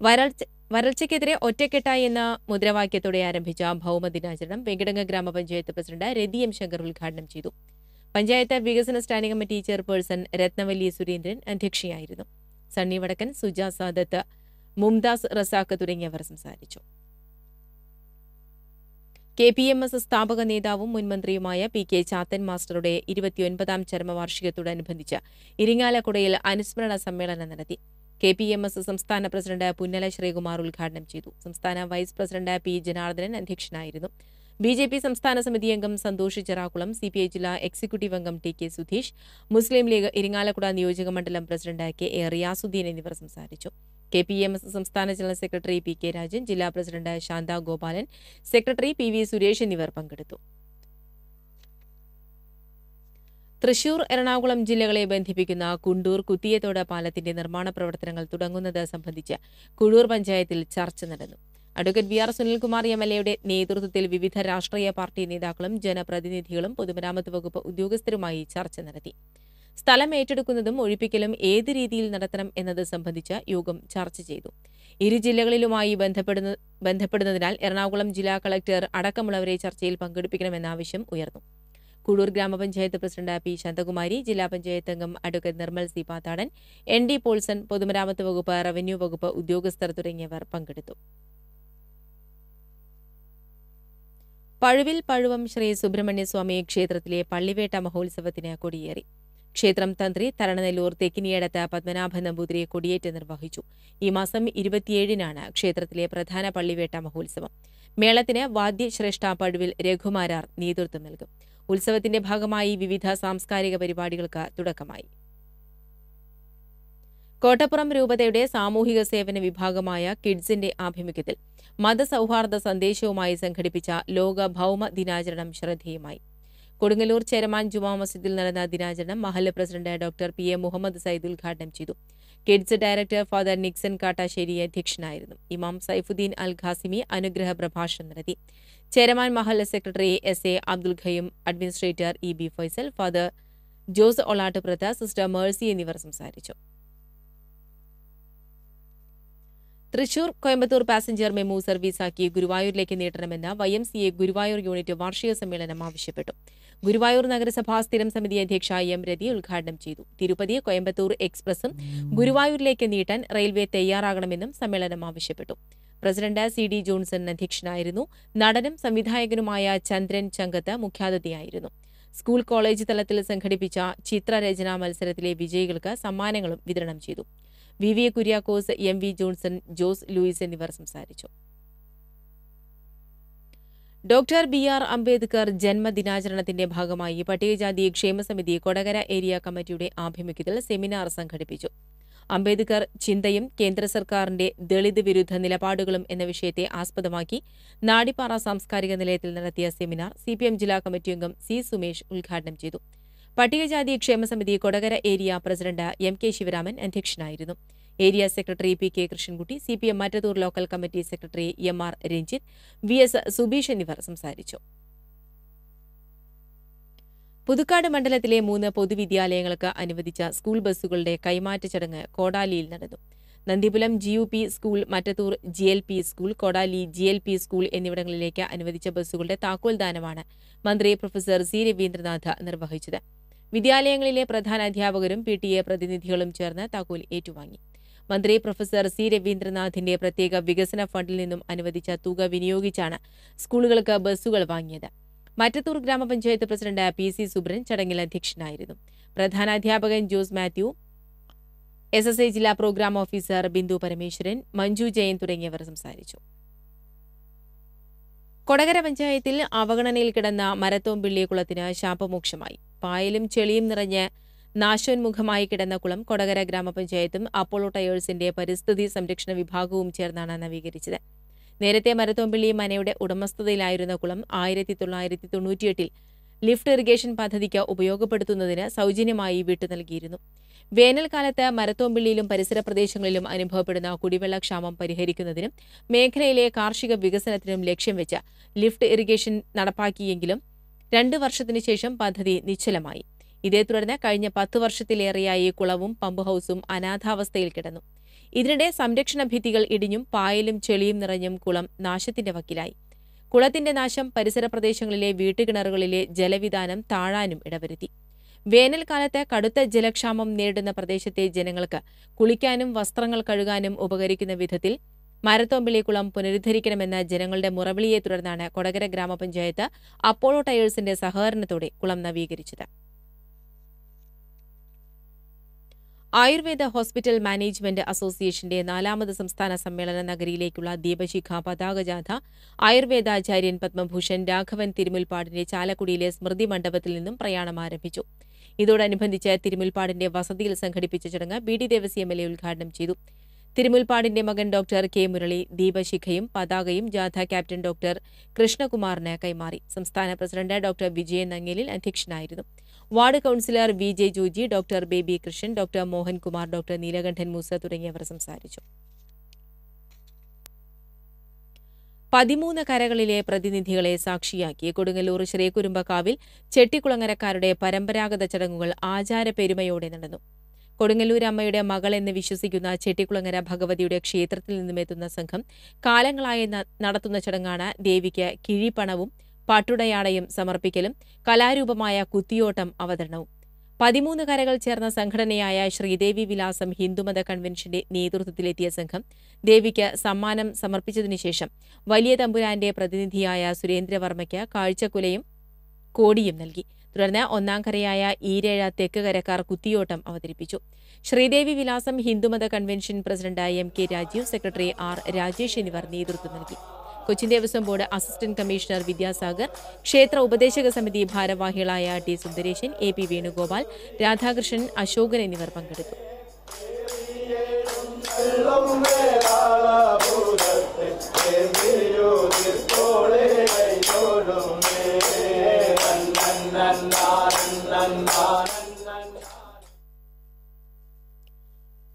വരൾച്ച വരൾച്ചയ്ക്കെതിരെ ഒറ്റക്കെട്ടായി എന്ന മുദ്രാവാക്യത്തോടെ ആരംഭിച്ച ഭൗമദിനാചരണം വെങ്കിടങ്ങ് ഗ്രാമപഞ്ചായത്ത് പ്രസിഡന്റ് രതി എം ശങ്കർ ഉദ്ഘാടനം ചെയ്തു പഞ്ചായത്ത് വികസന standing committee chairperson Rathnavalli Surendran അധ്യക്ഷയായിരുന്നു സണ്ണി വടക്കൻ സുജാസാദത്ത് സാദത്ത് മുംതാസ് റസാഖ് തുടങ്ങിയവർ സംസാരിച്ചു കെ പി എം എസ് സ്ഥാപക നേതാവും മുൻമന്ത്രിയുമായ പി കെ ചാത്തൻ മാസ്റ്ററുടെ ഇരുപത്തിയൊൻപതാം ചരമവാർഷികത്തോടനുബന്ധിച്ച് ഇരിങ്ങാലക്കുടയിൽ അനുസ്മരണ സമ്മേളനം നടത്തി കെ പി എം എസ് സംസ്ഥാന പ്രസിഡന്റ് പുന്നല ശ്രീകുമാർ ഉദ്ഘാടനം ചെയ്തു സംസ്ഥാന വൈസ് പ്രസിഡന്റ് പി ജനാർദ്ദനൻ അധ്യക്ഷനായിരുന്നു ബി ജെ പി സംസ്ഥാന സമിതി അംഗം Santhosh Cherakkulam C P I ജില്ലാ എക്സിക്യൂട്ടീവ് അംഗം ടി കെ സുധീഷ് മുസ്ലിം ലീഗ് ഇരിങ്ങാലക്കുട നിയോജക മണ്ഡലം പ്രസിഡന്റ് കെ എ റിയാസുദ്ദീൻ എന്നിവർ സംസാരിച്ചു കെ പി എം എസ് സംസ്ഥാന general secretary P K Rajan ജില്ലാ president Shantha Gopalan secretary P V Suresh എന്നിവർ പങ്കെടുത്തു തൃശൂർ എറണാകുളം ജില്ലകളെ ബന്ധിപ്പിക്കുന്ന കുണ്ടൂർ കുത്തിയത്തോട് പാലത്തിന്റെ നിർമ്മാണ പ്രവർത്തനങ്ങൾ തുടങ്ങുന്നത് സംബന്ധിച്ച് കുഴൂർ പഞ്ചായത്തിൽ ചർച്ച നടന്നു advocate V R Sunilkumar M L എയുടെ നേതൃത്വത്തിൽ വിവിധ രാഷ്ട്രീയ പാർട്ടി നേതാക്കളും ജനപ്രതിനിധികളും പൊതുമരാമത്ത് വകുപ്പ് ഉദ്യോഗസ്ഥരുമായി ചർച്ച നടത്തി സ്ഥലം ഏറ്റെടുക്കുന്നതും ഒഴിപ്പിക്കലും ഏത് രീതിയിൽ നടത്തണം എന്നത് സംബന്ധിച്ച് യോഗം ചർച്ച ചെയ്തു ഇരു ജില്ലകളിലുമായി ബന്ധപ്പെടുന്ന ബന്ധപ്പെടുന്നതിനാൽ എറണാകുളം ജില്ലാ കളക്ടർ അടക്കമുള്ളവരെ ചർച്ചയിൽ പങ്കെടുപ്പിക്കണമെന്ന ആവശ്യം ഉയർന്നു കുടൂർ ഗ്രാമപഞ്ചായത്ത് പ്രസിഡന്റ് പി ശാന്തകുമാരി ജില്ലാ പഞ്ചായത്ത് അംഗം advocate Nirmal C Pathadan N D Poulson പൊതുമരാമത്ത് വകുപ്പ് റവന്യൂ വകുപ്പ് ഉദ്യോഗസ്ഥർ തുടങ്ങിയവർ പങ്കെടുത്തു പഴുവിൽ പഴുവം ശ്രീ സുബ്രഹ്മണ്യസ്വാമി ക്ഷേത്രത്തിലെ പള്ളിവേട്ട മഹോത്സവത്തിന് കൊടിയേറി ക്ഷേത്രം തന്ത്രി തരണനെല്ലൂർ തെക്കിനിയടത്ത് പത്മനാഭൻ നമ്പൂതിരിയെ കൊടിയേറ്റ് നിർവഹിച്ചു ഈ മാസം ഇരുപത്തിയേഴിനാണ് ക്ഷേത്രത്തിലെ പ്രധാന പള്ളിവേട്ട മഹോത്സവം മേളത്തിന് വാദ്യശ്രേഷ്ഠ പടുവിൽ രഘുമാരാർ നേതൃത്വം നൽകും ഉത്സവത്തിന്റെ ഭാഗമായി വിവിധ സാംസ്കാരിക പരിപാടികൾക്ക് തുടക്കമായി കോട്ടപ്പുറം രൂപതയുടെ സാമൂഹിക സേവന വിഭാഗമായ കിഡ്സിന്റെ ആഭിമുഖ്യത്തിൽ മതസൌഹാർദ്ദ സന്ദേശവുമായി സംഘടിപ്പിച്ച ലോക ഭൗമ ദിനാചരണം ശ്രദ്ധേയമായി കൊടുങ്ങല്ലൂർ ചേരമാൻ ജുമാ മസ്ജിദിൽ നടന്ന ദിനാചരണം മഹല്ല president doctor P A Muhammad Sayyid ഉദ്ഘാടനം ചെയ്തു kids director father Nixon Kattassery അധ്യക്ഷനായിരുന്നു ഇമാം സൈഫുദ്ദീൻ അൽ ഖാസിമി അനുഗ്രഹ പ്രഭാഷണം നടത്തി ചേരമാൻ മഹല്ല secretary S A Abdul Qayyum administrator E B Faisal father Jose പ്രത സിസ്റ്റർ മേഴ്സി എന്നിവർ സംസാരിച്ചു തൃശൂർ കോയമ്പത്തൂർ പാസഞ്ചർ മെമു സർവീസാക്കി ഗുരുവായൂരിലേക്ക് നീട്ടണമെന്ന് Y M C A Guruvayur unit വാർഷിക സമ്മേളനം ആവശ്യപ്പെട്ടു ഗുരുവായൂർ നഗരസഭാ സ്ഥിരം സമിതി അധ്യക്ഷ എം രതി ഉദ്ഘാടനം ചെയ്തു തിരുപ്പതി കോയമ്പത്തൂർ എക്സ്പ്രസും ഗുരുവായൂരിലേക്ക് നീട്ടാൻ റെയിൽവേ തയ്യാറാകണമെന്നും സമ്മേളനം ആവശ്യപ്പെട്ടു പ്രസിഡന്റ് സി ഡി ജോൺസൺ അധ്യക്ഷനായിരുന്നു നടനും സംവിധായകനുമായ ചന്ദ്രൻ ചങ്കത്ത് മുഖ്യാതിഥിയായിരുന്നു സ്കൂൾ കോളേജ് തലത്തിൽ സംഘടിപ്പിച്ച ചിത്രരചനാ മത്സരത്തിലെ വിജയികൾക്ക് സമ്മാനങ്ങളും വിതരണം ചെയ്തു V V Kuriakose M V Johnson Jose Louis എന്നിവർ സംസാരിച്ചു ഡോക്ടർ ബി ആർ അംബേദ്കർ ജന്മദിനാചരണത്തിന്റെ ഭാഗമായി പട്ടികജാതി ക്ഷേമസമിതി കൊടകര ഏരിയ കമ്മിറ്റിയുടെ ആഭിമുഖ്യത്തിൽ സെമിനാർ സംഘടിപ്പിച്ചു അംബേദ്കർ ചിന്തയും കേന്ദ്ര സർക്കാരിന്റെ ദളിത് വിരുദ്ധ നിലപാടുകളും എന്ന വിഷയത്തെ ആസ്പദമാക്കി നാടിപ്പാറ സാംസ്കാരിക നിലയത്തിൽ നടത്തിയ സെമിനാർ സിപിഎം ജില്ലാ കമ്മിറ്റി അംഗം സി സുമേഷ് ഉദ്ഘാടനം ചെയ്തു പട്ടികജാതി ക്ഷേമസമിതി Kodakara area president M K Sivaraman അധ്യക്ഷനായിരുന്നു area secretary P K Krishnankutty C P M Mattathur local committee secretary M R Ranjith V S Subeesh എന്നിവർ സംസാരിച്ചു പുതുക്കാട് മണ്ഡലത്തിലെ മൂന്ന് പൊതുവിദ്യാലയങ്ങൾക്ക് അനുവദിച്ച സ്കൂൾ ബസ്സുകളുടെ കൈമാറ്റ ചടങ്ങ് കോടാലിയിൽ നടന്നു Nandipulam G U P school Mattathur G L P school Kodali G L P school എന്നിവിടങ്ങളിലേക്ക് അനുവദിച്ച ബസ്സുകളുടെ താക്കോൽദാനമാണ് മന്ത്രി പ്രൊഫസർ സി രവീന്ദ്രനാഥ് നിർവഹിച്ചത് വിദ്യാലയങ്ങളിലെ പ്രധാന അധ്യാപകരും പി ടി എ പ്രതിനിധികളും ചേർന്ന് താക്കോൽ ഏറ്റുവാങ്ങി മന്ത്രി പ്രൊഫസർ സി രവീന്ദ്രനാഥിന്റെ പ്രത്യേക വികസന ഫണ്ടിൽ നിന്നും അനുവദിച്ച തുക വിനിയോഗിച്ചാണ് സ്കൂളുകൾക്ക് ബസ്സുകൾ വാങ്ങിയത് മറ്റത്തൂർ ഗ്രാമപഞ്ചായത്ത് പ്രസിഡന്റ് പി സി സുബ്രൻ ചടങ്ങിൽ അധ്യക്ഷനായിരുന്നു പ്രധാനാധ്യാപകൻ Jose Mathew S S I ജില്ലാ പ്രോഗ്രാം ഓഫീസർ ബിന്ദു പരമേശ്വരൻ മഞ്ജു ജയൻ തുടങ്ങിയവർ സംസാരിച്ചു കൊടകര പഞ്ചായത്തിൽ അവഗണനയിൽ കിടന്ന മരത്തോം കുളത്തിന് ശാപമോക്ഷമായി പായലും ചെളിയും നിറഞ്ഞ് നാശോന്മുഖമായി കിടന്ന കുളം കൊടകര ഗ്രാമപഞ്ചായത്തും അപ്പോളോ ടയേഴ്സിന്റെ പരിസ്ഥിതി സംരക്ഷണ വിഭാഗവും ചേർന്നാണ് നവീകരിച്ചത് നേരത്തെ മരത്തോമ്പിള്ളി മനയുടെ ഉടമസ്ഥതയിലായിരുന്ന കുളം ആയിരത്തി തൊള്ളായിരത്തി തൊണ്ണൂറ്റിയെട്ടിൽ ലിഫ്റ്റ് ഇറിഗേഷൻ പദ്ധതിക്ക് ഉപയോഗപ്പെടുത്തുന്നതിന് സൗജന്യമായി വിട്ടു നൽകിയിരുന്നു വേനൽക്കാലത്ത് മരത്തോമ്പിള്ളിയിലും പരിസര പ്രദേശങ്ങളിലും അനുഭവപ്പെടുന്ന കുടിവെള്ളക്ഷാമം പരിഹരിക്കുന്നതിനും മേഖലയിലെ കാർഷിക വികസനത്തിനും ലക്ഷ്യം വെച്ച് ലിഫ്റ്റ് ഇറിഗേഷൻ നടപ്പാക്കിയെങ്കിലും രണ്ട് വർഷത്തിനു ശേഷം പദ്ധതി നിശ്ചലമായി ഇതേ തുടർന്ന് കഴിഞ്ഞ പത്ത് വർഷത്തിലേറെയായി കുളവും പമ്പ് ഹൗസും അനാഥാവസ്ഥയിൽ കിടന്നു ഇതിനിടെ സംരക്ഷണ ഭിത്തികൾ ഇടിഞ്ഞും പായലും ചെളിയും നിറഞ്ഞും കുളം നാശത്തിന്റെ വക്കിലായി കുളത്തിന്റെ നാശം പരിസര പ്രദേശങ്ങളിലെ വീട്ടുകിണറുകളിലെ ജലവിധാനം താഴാനും ഇടവരുത്തി വേനൽക്കാലത്ത് കടുത്ത ജലക്ഷാമം നേരിടുന്ന പ്രദേശത്തെ ജനങ്ങൾക്ക് കുളിക്കാനും വസ്ത്രങ്ങൾ കഴുകാനും ഉപകരിക്കുന്ന വിധത്തിൽ മരത്തോമ്പിളി കുളം പുനരുദ്ധരിക്കണമെന്ന ജനങ്ങളുടെ മുറവിളിയെ തുടർന്നാണ് കൊടകര ഗ്രാമപഞ്ചായത്ത് അപ്പോളോ ടയേഴ്സിന്റെ സഹകരണത്തോടെ കുളം നവീകരിച്ചത് ആയുർവേദ ഹോസ്പിറ്റൽ മാനേജ്മെന്റ് അസോസിയേഷന്റെ നാലാമത് സംസ്ഥാന സമ്മേളന നഗരിയിലേക്കുള്ള ദീപശിഖ ജാഥ ആയുർവേദാചാര്യൻ പത്മഭൂഷൺ രാഘവൻ തിരുമുൽപ്പാടിന്റെ ചാലക്കുടിയിലെ സ്മൃതി മണ്ഡപത്തിൽ നിന്നും പ്രയാണം ആരംഭിച്ചു ഇതോടനുബന്ധിച്ച് തിരുമുൽപ്പാടിന്റെ വസതിയിൽ സംഘടിപ്പിച്ച ചടങ്ങ് B D Devasi M L A ഉദ്ഘാടനം ചെയ്തു തിരുമുൽപ്പാടിന്റെ മകൻ ഡോക്ടർ കെ മുരളി ദീപശിഖയും പതാകയും ജാഥ ക്യാപ്റ്റൻ ഡോക്ടർ കൃഷ്ണകുമാറിന് കൈമാറി സംസ്ഥാന പ്രസിഡന്റ് ഡോക്ടർ വിജയൻ നങ്ങേലിൽ അധ്യക്ഷനായിരുന്നു ward councillor V J Joji doctor Baby Krishnan doctor Mohankumar doctor Neelakantan Moosa തുടങ്ങിയവർ സംസാരിച്ചു പതിമൂന്ന് കരകളിലെ പ്രതിനിധികളെ സാക്ഷിയാക്കി കൊടുങ്ങല്ലൂർ ശ്രീകുരുമ്പക്കാവിൽ ചെട്ടിക്കുളങ്ങരക്കാരുടെ പരമ്പരാഗത ചടങ്ങുകൾ ആചാരപെരുമയോടെ നടന്നു കൊടുങ്ങല്ലൂർ അമ്മയുടെ മകൾ എന്ന് വിശ്വസിക്കുന്ന ചെട്ടിക്കുളങ്ങര ഭഗവതിയുടെ ക്ഷേത്രത്തിൽ നിന്നും എത്തുന്ന സംഘം കാലങ്ങളായി നടത്തുന്ന ചടങ്ങാണ് ദേവിക്ക് കിഴിപ്പണവും പട്ടുടയാടയും സമർപ്പിക്കലും കലാരൂപമായ കുത്തിയോട്ടം അവതരണവും പതിമൂന്ന് കരകൾ ചേർന്ന സംഘടനയായ ശ്രീദേവി വിലാസം ഹിന്ദുമത കൺവെൻഷന്റെ നേതൃത്വത്തിലെത്തിയ സംഘം ദേവിക്ക് സമ്മാനം സമർപ്പിച്ചതിനുശേഷം വലിയ തമ്പുരാന്റെ പ്രതിനിധിയായ സുരേന്ദ്രവർമ്മയ്ക്ക് കാഴ്ചക്കുലയും കോടിയും നൽകി തുടർന്ന് ഒന്നാം കരയായ ഈരേഴ തെക്ക് കരക്കാർ കുത്തിയോട്ടം അവതരിപ്പിച്ചു ശ്രീദേവി വിലാസം ഹിന്ദുമത കൺവെൻഷൻ പ്രസിഡന്റായ M K Rajeev secretary R Rajesh എന്നിവർ നേതൃത്വം നൽകി Cochin Devaswom board assistant commissioner Vidyasagar ക്ഷേത്ര ഉപദേശക സമിതി ഭാരവാഹികളായ T Sundaresan A P Venugopal Radhakrishnan Asokan എന്നിവർ പങ്കെടുത്തു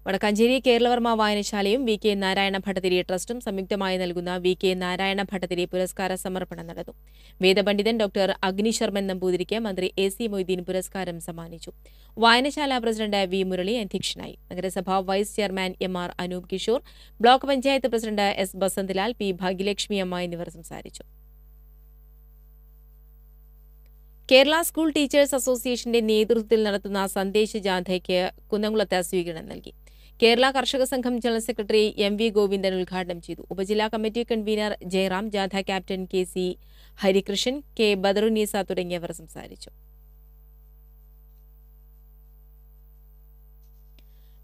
വടക്കാഞ്ചേരി കേരളവർമ്മ വായനശാലയും വി കെ നാരായണ ഭട്ടതിരി ട്രസ്റ്റും സംയുക്തമായി നൽകുന്ന വി കെ നാരായണ ഭട്ടതിരി പുരസ്കാര സമർപ്പണം നടന്നു വേദപണ്ഡിതൻ ഡോക്ടർ ശർമ്മൻ നമ്പൂതിരിക്ക് മന്ത്രി എ സി മൊയ്തീൻ പുരസ്കാരം സമ്മാനിച്ചു വായനശാല പ്രസിഡന്റ് വി മുരളി അധ്യക്ഷനായി നഗരസഭാ vice chairman M R Anoop Kishore block panchayat president S Basanthalal P Bhagyalakshmi അമ്മ എന്നിവർ സംസാരിച്ചു കേരള സ്കൂൾ ടീച്ചേഴ്സ് അസോസിയേഷന്റെ നേതൃത്വത്തിൽ നടത്തുന്ന സന്ദേശ ജാഥയ്ക്ക് കുന്നംകുളത്ത് സ്വീകരണം നൽകി Kerala Karshaka Sangham general secretary M V Govindan ഉദ്ഘാടനം ചെയ്തു ഉപജില്ലാ കമ്മിറ്റി കൺവീനർ ജയറാം ജാഥ captain K C Harikrishnan K Badarunneesa തുടങ്ങിയവർ സംസാരിച്ചു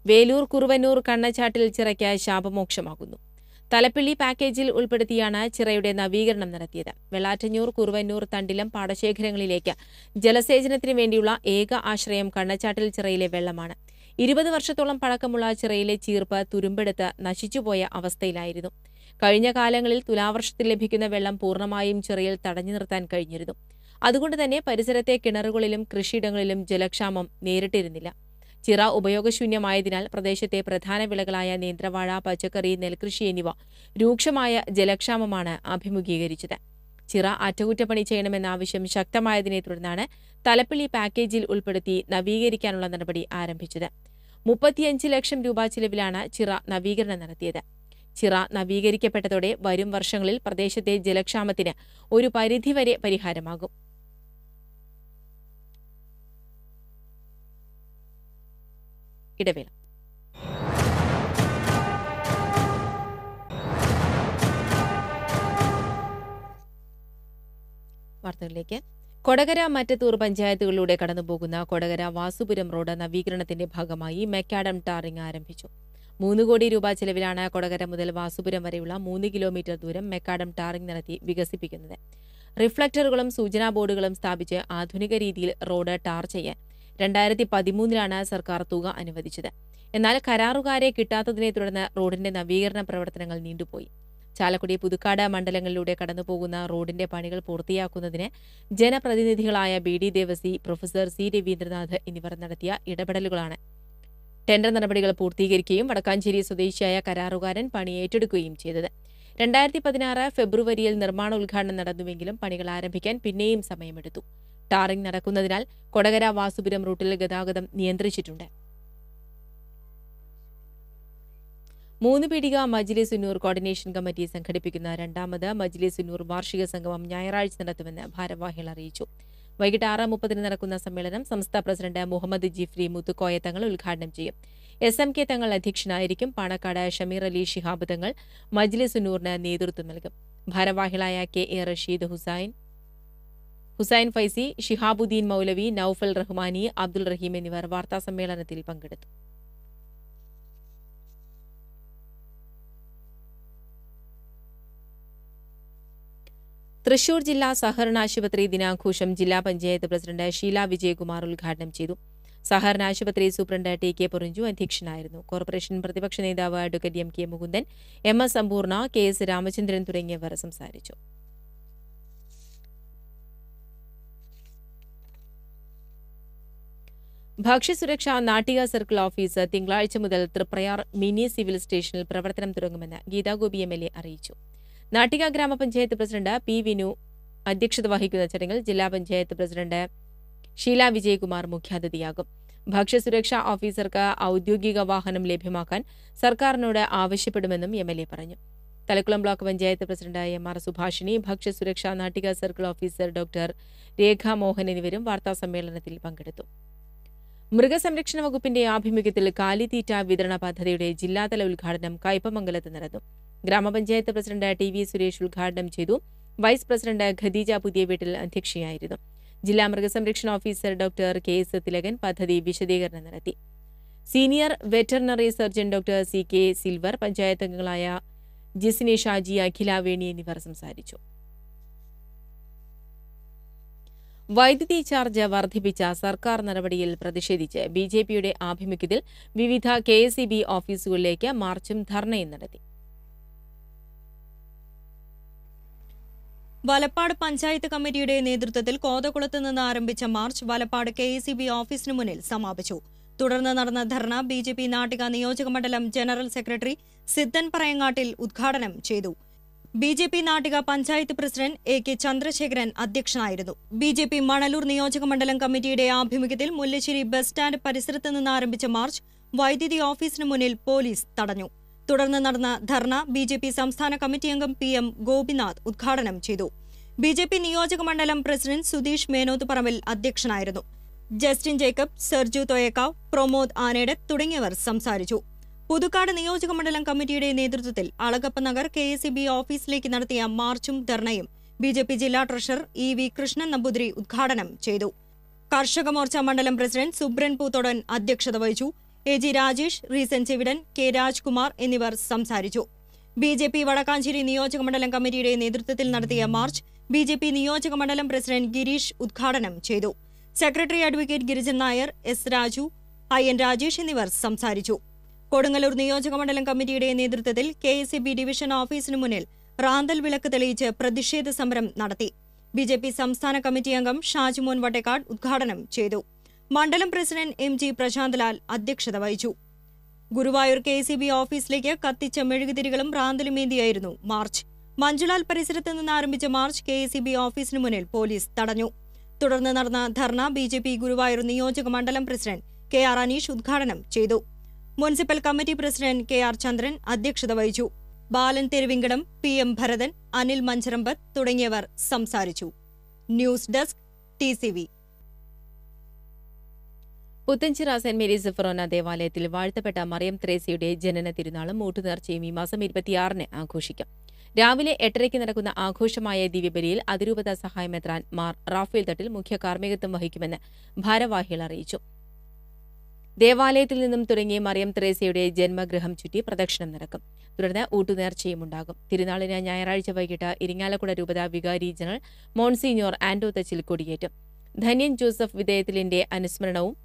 വേലൂർ കുറുവന്നൂർ കണ്ണച്ചാട്ടിൽ ചിറയ്ക്ക് ശാപമോക്ഷമാകുന്നു തലപ്പിള്ളി പാക്കേജിൽ ഉൾപ്പെടുത്തിയാണ് ചിറയുടെ നവീകരണം നടത്തിയത് വെള്ളാറ്റഞ്ഞൂർ കുറുവന്നൂർ തണ്ടിലം പാടശേഖരങ്ങളിലേക്ക് ജലസേചനത്തിന് വേണ്ടിയുള്ള ഏക ആശ്രയം കണ്ണച്ചാട്ടിൽ ചിറയിലെ വെള്ളമാണ് ഇരുപത് വർഷത്തോളം പഴക്കമുള്ള ചിറയിലെ ചീർപ്പ് തുരുമ്പെടുത്ത് നശിച്ചുപോയ അവസ്ഥയിലായിരുന്നു കഴിഞ്ഞ കാലങ്ങളിൽ തുലാവർഷത്തിൽ ലഭിക്കുന്ന വെള്ളം പൂർണ്ണമായും ചിറയിൽ തടഞ്ഞു നിർത്താൻ കഴിഞ്ഞിരുന്നു അതുകൊണ്ട് തന്നെ പരിസരത്തെ കിണറുകളിലും കൃഷിയിടങ്ങളിലും ജലക്ഷാമം നേരിട്ടിരുന്നില്ല ചിറ ഉപയോഗശൂന്യമായതിനാൽ പ്രദേശത്തെ പ്രധാന വിളകളായ നേന്ത്രവാഴ പച്ചക്കറി നെൽകൃഷി എന്നിവ രൂക്ഷമായ ജലക്ഷാമമാണ് അഭിമുഖീകരിച്ചത് ചിറ അറ്റകുറ്റപ്പണി ചെയ്യണമെന്ന ആവശ്യം ശക്തമായതിനെ തുടർന്നാണ് തലപ്പിളി പാക്കേജിൽ ഉൾപ്പെടുത്തി നവീകരിക്കാനുള്ള നടപടി ആരംഭിച്ചത് മുപ്പത്തിയഞ്ച് ലക്ഷം രൂപ ചിലവിലാണ് ചിറ നവീകരണം നടത്തിയത് ചിറ നവീകരിക്കപ്പെട്ടതോടെ വരും വർഷങ്ങളിൽ പ്രദേശത്തെ ജലക്ഷാമത്തിന് ഒരു പരിധിവരെ പരിഹാരമാകും ഇടവേള വാർത്തകളിലേക്ക് കൊടകര മറ്റത്തൂർ പഞ്ചായത്തുകളിലൂടെ കടന്നുപോകുന്ന കൊടകര വാസുപുരം റോഡ് നവീകരണത്തിന്റെ ഭാഗമായി മെക്കാഡം ടാറിംഗ് ആരംഭിച്ചു മൂന്ന് കോടി രൂപ ചെലവിലാണ് കൊടകര മുതൽ വാസുപുരം വരെയുള്ള മൂന്ന് കിലോമീറ്റർ ദൂരം മെക്കാഡം ടാറിംഗ് നടത്തി വികസിപ്പിക്കുന്നത് റിഫ്ലക്ടറുകളും സൂചനാ ബോർഡുകളും സ്ഥാപിച്ച് ആധുനിക രീതിയിൽ റോഡ് ടാർ ചെയ്യാൻ രണ്ടായിരത്തി പതിമൂന്നിലാണ് സർക്കാർ തുക അനുവദിച്ചത് എന്നാൽ കരാറുകാരെ കിട്ടാത്തതിനെ തുടർന്ന് റോഡിന്റെ നവീകരണ പ്രവർത്തനങ്ങൾ നീണ്ടുപോയി ചാലക്കുടി പുതുക്കാട് മണ്ഡലങ്ങളിലൂടെ കടന്നുപോകുന്ന റോഡിന്റെ പണികൾ പൂർത്തിയാക്കുന്നതിന് ജനപ്രതിനിധികളായ B D Devasi professor C Raveendranath എന്നിവർ നടത്തിയ ഇടപെടലുകളാണ് ടെൻഡർ നടപടികൾ പൂർത്തീകരിക്കുകയും വടക്കാഞ്ചേരി സ്വദേശിയായ കരാറുകാരൻ പണി ഏറ്റെടുക്കുകയും ചെയ്തത് രണ്ടായിരത്തി പതിനാറ് ഫെബ്രുവരിയിൽ നിർമ്മാണ ഉദ്ഘാടനം നടന്നുവെങ്കിലും പണികൾ ആരംഭിക്കാൻ പിന്നെയും സമയമെടുത്തു ടാറിംഗ് നടക്കുന്നതിനാൽ കൊടകര വാസുപുരം റൂട്ടിൽ ഗതാഗതം നിയന്ത്രിച്ചിട്ടുണ്ട് മൂന്ന് പീടിക മജ്ലിസ് ഉന്നൂർ കോർഡിനേഷൻ കമ്മിറ്റി സംഘടിപ്പിക്കുന്ന രണ്ടാമത് മജ്ലിസ് ഉന്നൂർ വാർഷിക സംഗമം ഞായറാഴ്ച നടത്തുമെന്ന് ഭാരവാഹികൾ അറിയിച്ചു വൈകിട്ട് ആറ് മുപ്പതിന് നടക്കുന്ന സമ്മേളനം സംസ്ഥാന പ്രസിഡന്റ് മുഹമ്മദ് ജിഫ്രി മുത്തുക്കോയ തങ്ങൾ ഉദ്ഘാടനം ചെയ്യും എസ് എം കെ തങ്ങൾ അധ്യക്ഷനായിരിക്കും പാണക്കാട് ഷമീർ അലി ഷിഹാബ് തങ്ങൾ മജ്ലിസ് ഉന്നൂറിന് നേതൃത്വം നൽകും ഭാരവാഹികളായ കെ എ റഷീദ് ഹുസൈൻ ഹുസൈൻ ഫൈസി ഷിഹാബുദ്ദീൻ മൗലവി നൌഫൽ റഹ്മാനി അബ്ദുൾ റഹീം എന്നിവർ വാർത്താസമ്മേളനത്തിൽ പങ്കെടുത്തു തൃശൂർ ജില്ലാ സഹകരണാശുപത്രി ദിനാഘോഷം ജില്ലാ പഞ്ചായത്ത് പ്രസിഡന്റ് ഷീല വിജയകുമാർ ഉദ്ഘാടനം ചെയ്തു സഹകരണാശുപത്രി സൂപ്രണ്ട് ടി കെ പൊറിഞ്ചു അധ്യക്ഷനായിരുന്നു കോർപ്പറേഷൻ പ്രതിപക്ഷ നേതാവ് advocate M K Mukundan M S Sampoorna K S Ramachandran തുടങ്ങിയവർ സംസാരിച്ചു ഭക്ഷ്യസുരക്ഷാ നാട്ടിക സർക്കിൾ ഓഫീസ് തിങ്കളാഴ്ച മുതൽ തൃപ്രയാർ മിനി സിവിൽ സ്റ്റേഷനിൽ പ്രവർത്തനം തുടങ്ങുമെന്ന് ഗീതാഗോപി എം എൽ എ അറിയിച്ചു നാട്ടിക ഗ്രാമപഞ്ചായത്ത് പ്രസിഡന്റ് പി വിനു അധ്യക്ഷത വഹിക്കുന്ന ചടങ്ങിൽ ജില്ലാ പഞ്ചായത്ത് പ്രസിഡന്റ് ഷീല വിജയകുമാർ മുഖ്യാതിഥിയാകും ഭക്ഷ്യസുരക്ഷാ ഓഫീസർക്ക് ഔദ്യോഗിക വാഹനം ലഭ്യമാക്കാൻ സർക്കാരിനോട് ആവശ്യപ്പെടുമെന്നും എം എൽ എ പറഞ്ഞു Thalakkulam block panchayat president M R Subhashini ഭക്ഷ്യസുരക്ഷാ Nattika circle officer doctor Rekha Mohan എന്നിവരും വാർത്താസമ്മേളനത്തിൽ പങ്കെടുത്തു മൃഗസംരക്ഷണ വകുപ്പിന്റെ ആഭിമുഖ്യത്തിൽ കാലിത്തീറ്റ വിതരണ പദ്ധതിയുടെ ജില്ലാതല ഉദ്ഘാടനം കയ്പമംഗലത്ത് നടന്നു ഗ്രാമപഞ്ചായത്ത് പ്രസിഡന്റ് ടി വി സുരേഷ് ഉദ്ഘാടനം ചെയ്തു വൈസ് പ്രസിഡന്റ് ഖദീജ പുതിയ വീട്ടിൽ അധ്യക്ഷയായിരുന്നു ജില്ലാ മൃഗസംരക്ഷണ officer doctor K S Thilakan പദ്ധതി വിശദീകരണം നടത്തി senior veterinary surgeon doctor C K Silver panchayat അംഗങ്ങളായ ജിസിനെ ഷാജി അഖിലാവേണി എന്നിവർ സംസാരിച്ചു വൈദ്യുതി ചാർജ് വർദ്ധിപ്പിച്ച സർക്കാർ നടപടിയിൽ പ്രതിഷേധിച്ച് ബി ജെ പിയുടെ ആഭിമുഖ്യത്തിൽ വിവിധ കെ എസ് ഇ ബി ഓഫീസുകളിലേക്ക് മാർച്ചും ധർണയും നടത്തി
വലപ്പാട് പഞ്ചായത്ത് കമ്മിറ്റിയുടെ നേതൃത്വത്തിൽ കോതകുളത്ത് നിന്ന് ആരംഭിച്ച മാർച്ച് വലപ്പാട് കെ ഓഫീസിന് മുന്നിൽ സമാപിച്ചു തുടർന്ന് നടന്ന ധർണ ബി ജെ പി നാട്ടിക നിയോജകമണ്ഡലം ജനറൽ സെക്രട്ടറി സിദ്ധൻ പറയങ്ങാട്ടിൽ ഉദ്ഘാടനം ചെയ്തു B J P Nattika panchayat president A K Chandrasekharan അധ്യക്ഷനായിരുന്നു ബി ജെ പി മണലൂർ നിയോജകമണ്ഡലം കമ്മിറ്റിയുടെ ആഭിമുഖ്യത്തിൽ മുല്ലശ്ശേരി ബസ് സ്റ്റാൻഡ് പരിസരത്ത് നിന്ന് ആരംഭിച്ച മാർച്ച് വൈദ്യുതി ഓഫീസിന് മുന്നിൽ പോലീസ് തടഞ്ഞു തുടർന്ന് നടന്ന ധർണ ബി ജെ പി സംസ്ഥാന കമ്മിറ്റി അംഗം പി എം ഗോപിനാഥ് ഉദ്ഘാടനം ചെയ്തു ബി ജെ പി നിയോജക മണ്ഡലം പ്രസിഡന്റ് സുധീഷ് മേനോത്ത് പറമ്പിൽ അധ്യക്ഷനായിരുന്നു ജസ്റ്റിൻ ജേക്കബ് സെർജു തോയക്കാവ് പ്രൊമോദ് ആനേട് തുടങ്ങിയവർ സംസാരിച്ചു പുതുക്കാട് നിയോജക മണ്ഡലം കമ്മിറ്റിയുടെ നേതൃത്വത്തിൽ Alagappa Nagar K S B ഓഫീസിലേക്ക് നടത്തിയ മാർച്ചും ധർണയും ബി ജെ പി ജില്ലാ treasurer E V Krishnan Namboothiri ഉദ്ഘാടനം ചെയ്തു കർഷക മോർച്ച മണ്ഡലം പ്രസിഡന്റ് സുബ്രൻ പൂത്തോടൻ അധ്യക്ഷത വഹിച്ചു A G Rajesh Reesan Chevidan K Rajkumar എന്നിവർ സംസാരിച്ചു ബി ജെ പി വടക്കാഞ്ചേരി നിയോജക മണ്ഡലം കമ്മിറ്റിയുടെ നേതൃത്വത്തിൽ നടത്തിയ മാർച്ച് ബി ജെ പി നിയോജക മണ്ഡലം പ്രസിഡന്റ് ഗിരീഷ് ഉദ്ഘാടനം ചെയ്തു secretary advocate Girijan Nair S Raju I N Rajesh എന്നിവർ സംസാരിച്ചു കൊടുങ്ങല്ലൂർ നിയോജക മണ്ഡലം കമ്മിറ്റിയുടെ നേതൃത്വത്തിൽ കെ ഡിവിഷൻ ഓഫീസിനു മുന്നിൽ റാന്തൽ വിളക്ക് തെളിയിച്ച് പ്രതിഷേധ സമരം നടത്തി ബി സംസ്ഥാന കമ്മിറ്റി അംഗം ഷാജുമോൻ വട്ടേക്കാട് ഉദ്ഘാടനം ചെയ്തു മണ്ഡലം പ്രസിഡന്റ് എം ജി പ്രശാന്ത്ലാൽ അധ്യക്ഷത വഹിച്ചു ഗുരുവായൂർ കെ സി ബി ഓഫീസിലേക്ക് കത്തിച്ച മെഴുകുതിരികളും റാന്തലുമേന്തിയായിരുന്നു മാർച്ച് മഞ്ജുലാൽ പരിസരത്ത് നിന്ന് ആരംഭിച്ച മാർച്ച് കെ സി ബി ഓഫീസിന് മുന്നിൽ പോലീസ് തടഞ്ഞു തുടർന്ന് നടന്ന ധർണ ബി ജെ പി ഗുരുവായൂർ നിയോജക മണ്ഡലം പ്രസിഡന്റ് കെ ആർ അനീഷ് ഉദ്ഘാടനം ചെയ്തു municipal committee president K R Chandran അധ്യക്ഷത വഹിച്ചു ബാലൻ തെരുവിങ്കടം പി എം ഭരതൻ അനിൽ മഞ്ചരമ്പത്ത് തുടങ്ങിയവർ സംസാരിച്ചു ന്യൂസ് ഡെസ്ക് ടി
പുത്തഞ്ചിറാസൻ മേരി മേരീസ് സിഫറോന ദേവാലയത്തിൽ വാഴ്ത്തപ്പെട്ട മറിയം ത്രേസയുടെ ജനന തിരുനാളും മൂട്ടുനേർച്ചയും ഈ മാസം ഇരുപത്തിയാറിന് ആഘോഷിക്കും രാവിലെ എട്ടരയ്ക്ക് നടക്കുന്ന ആഘോഷമായ ദിവ്യബലിയിൽ അതിരൂപത സഹായമെത്രാൻ മാർ റാഫേൽ തട്ടിൽ മുഖ്യ കാർമ്മികത്വം വഹിക്കുമെന്ന് ഭാരവാഹികൾ അറിയിച്ചു ദേവാലയത്തിൽ നിന്നും തുടങ്ങി മറിയം ത്രേസയുടെ ജന്മഗൃഹം ചുറ്റി പ്രദക്ഷിണം നടക്കും തുടർന്ന് ഊട്ടുനേർച്ചയും ഉണ്ടാകും തിരുനാളിന് ഞായറാഴ്ച വൈകിട്ട് ഇരിങ്ങാലക്കുട രൂപത വികാരി ജനറൽ മോൺസിഞ്ഞോർ ആന്റോ തച്ചിൽ കൊടിയേറ്റും ധന്യൻ ജോസഫ് വിധേയത്തിലിന്റെ അനുസ്മരണവും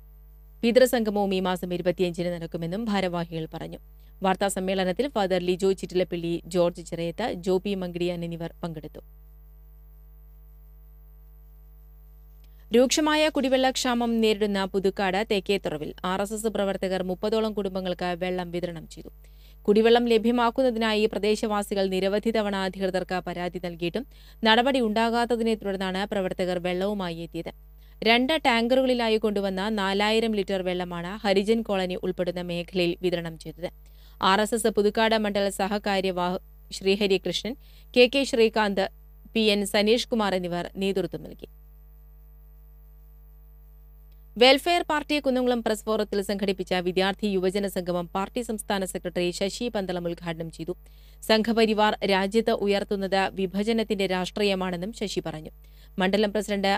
പിതൃസംഗമവും ഈ മാസം ഇരുപത്തിയഞ്ചിന് നടക്കുമെന്നും ഭാരവാഹികൾ പറഞ്ഞു വാർത്താ സമ്മേളനത്തിൽ ഫാദർ ലിജോ ചിറ്റിലപ്പള്ളി ജോർജ് ചിറയത്ത ജോപി മങ്കിടിയാൻ എന്നിവർ പങ്കെടുത്തു രൂക്ഷമായ കുടിവെള്ളക്ഷാമം നേരിടുന്ന പുതുക്കാട് തേക്കേത്തുറവിൽ ആർ എസ് എസ് പ്രവർത്തകർ മുപ്പതോളം കുടുംബങ്ങൾക്ക് വെള്ളം വിതരണം ചെയ്തു കുടിവെള്ളം ലഭ്യമാക്കുന്നതിനായി പ്രദേശവാസികൾ നിരവധി തവണ അധികൃതർക്ക് പരാതി നൽകിയിട്ടും നടപടി ഉണ്ടാകാത്തതിനെ തുടർന്നാണ് പ്രവർത്തകർ വെള്ളവുമായി എത്തിയത് രണ്ട് ടാങ്കറുകളിലായി കൊണ്ടുവന്ന നാലായിരം ലിറ്റർ വെള്ളമാണ് ഹരിജൻ കോളനി ഉൾപ്പെടുന്ന മേഖലയിൽ വിതരണം ചെയ്തത് ആർ എസ് എസ് പുതുക്കാട് മണ്ഡല സഹകാര്യവാഹ് Sreehari Krishnan K K Sreekanth P N Saneesh Kumar എന്നിവർ നേതൃത്വം നൽകി വെൽഫെയർ പാർട്ടി കുന്നംകുളം പ്രസ് ഫോറത്തിൽ സംഘടിപ്പിച്ച വിദ്യാർത്ഥി യുവജന സംഗമം പാർട്ടി സംസ്ഥാന സെക്രട്ടറി ശശി പന്തളം ഉദ്ഘാടനം ചെയ്തു സംഘപരിവാർ രാജ്യത്ത് ഉയർത്തുന്നത് വിഭജനത്തിന്റെ രാഷ്ട്രീയമാണെന്നും ശശി പറഞ്ഞു മണ്ഡലം പ്രസിഡന്റ്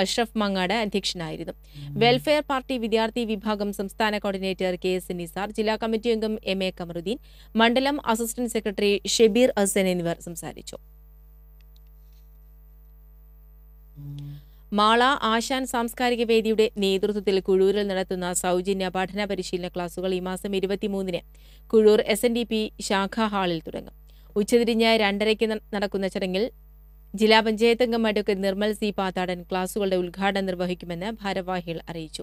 അഷ്റഫ് മങ്ങാട് അധ്യക്ഷനായിരുന്നു വെൽഫെയർ പാർട്ടി വിദ്യാർത്ഥി വിഭാഗം സംസ്ഥാന കോർഡിനേറ്റർ കെ എസ് നിസാർ ജില്ലാ കമ്മിറ്റി അംഗം എം എ കമറുദ്ദീൻ മണ്ഡലം അസിസ്റ്റന്റ് സെക്രട്ടറി ഷെബീർ ഹസൻ എന്നിവർ സംസാരിച്ചു മാള ആശാൻ സാംസ്കാരിക വേദിയുടെ നേതൃത്വത്തിൽ കുഴൂരിൽ നടത്തുന്ന സൗജന്യ പഠന പരിശീലന ക്ലാസുകൾ ഈ മാസം ഇരുപത്തിമൂന്നിന് Kuzhur S N D P ശാഖാ ഹാളിൽ തുടങ്ങും ഉച്ചതിരിഞ്ഞ് രണ്ടരയ്ക്ക് നടക്കുന്ന ചടങ്ങിൽ ജില്ലാ പഞ്ചായത്ത് അംഗം അഡ്വക്കേറ്റ് നിർമ്മൽ സി പാത്താടൻ ക്ലാസുകളുടെ ഉദ്ഘാടനം നിർവഹിക്കുമെന്ന് ഭാരവാഹികൾ അറിയിച്ചു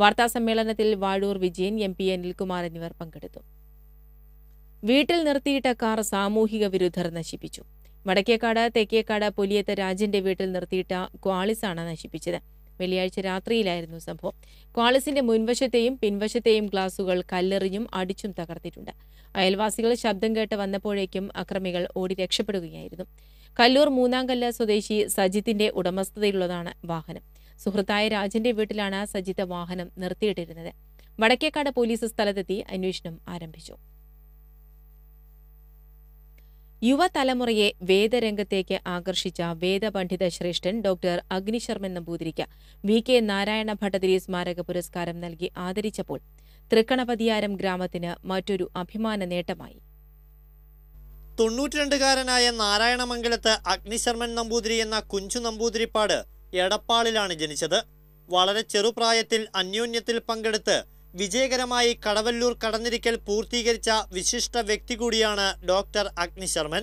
വാർത്താ സമ്മേളനത്തിൽ വാഴൂർ വിജയൻ എം പി അനിൽകുമാർ എന്നിവർ പങ്കെടുത്തു വീട്ടിൽ നിർത്തിയിട്ട കാർ സാമൂഹിക വിരുദ്ധർ നശിപ്പിച്ചു വടക്കേക്കാട് തെക്കേക്കാട് പുലിയത്ത് രാജന്റെ വീട്ടിൽ നിർത്തിയിട്ട ക്വാളിസാണ് നശിപ്പിച്ചത് വെള്ളിയാഴ്ച രാത്രിയിലായിരുന്നു സംഭവം ക്വാളിസിന്റെ മുൻവശത്തെയും പിൻവശത്തെയും ഗ്ലാസുകൾ കല്ലെറിഞ്ഞും അടിച്ചും തകർത്തിട്ടുണ്ട് അയൽവാസികൾ ശബ്ദം കേട്ട് വന്നപ്പോഴേക്കും അക്രമികൾ ഓടി രക്ഷപ്പെടുകയായിരുന്നു കല്ലൂർ മൂന്നാംകല്ല് സ്വദേശി സജിത്തിന്റെ ഉടമസ്ഥതയിലുള്ളതാണ് വാഹനം സുഹൃത്തായ രാജന്റെ വീട്ടിലാണ് സജിത്ത് വാഹനം നിർത്തിയിട്ടിരുന്നത് വടക്കേക്കാട് പോലീസ് സ്ഥലത്തെത്തി അന്വേഷണം ആരംഭിച്ചു യുവതലമുറയെ വേദരംഗത്തേക്ക് ആകർഷിച്ച വേദപണ്ഡിത ശ്രേഷ്ഠൻ ഡോക്ടർ അഗ്നിശർമ്മൻ നമ്പൂതിരിക്ക് വി കെ നാരായണ ഭട്ടതിരി സ്മാരക പുരസ്കാരം നൽകി ആദരിച്ചപ്പോൾ തൃക്കണപതിയാരം ഗ്രാമത്തിന് മറ്റൊരു അഭിമാന നേട്ടമായി
രണ്ടുകാരനായ നാരായണമംഗലത്ത് അഗ്നിശർമ്മൻ നമ്പൂതിരി എന്ന കുഞ്ചു നമ്പൂതിരിപ്പാട് എടപ്പാളിലാണ് ജനിച്ചത് വളരെ ചെറുപ്രായത്തിൽ അന്യോന്യത്തിൽ പങ്കെടുത്ത് വിജയകരമായി കടവല്ലൂർ കടന്നിരിക്കൽ പൂർത്തീകരിച്ച വിശിഷ്ട വ്യക്തി കൂടിയാണ് ഡോക്ടർ അഗ്നിശർമ്മൻ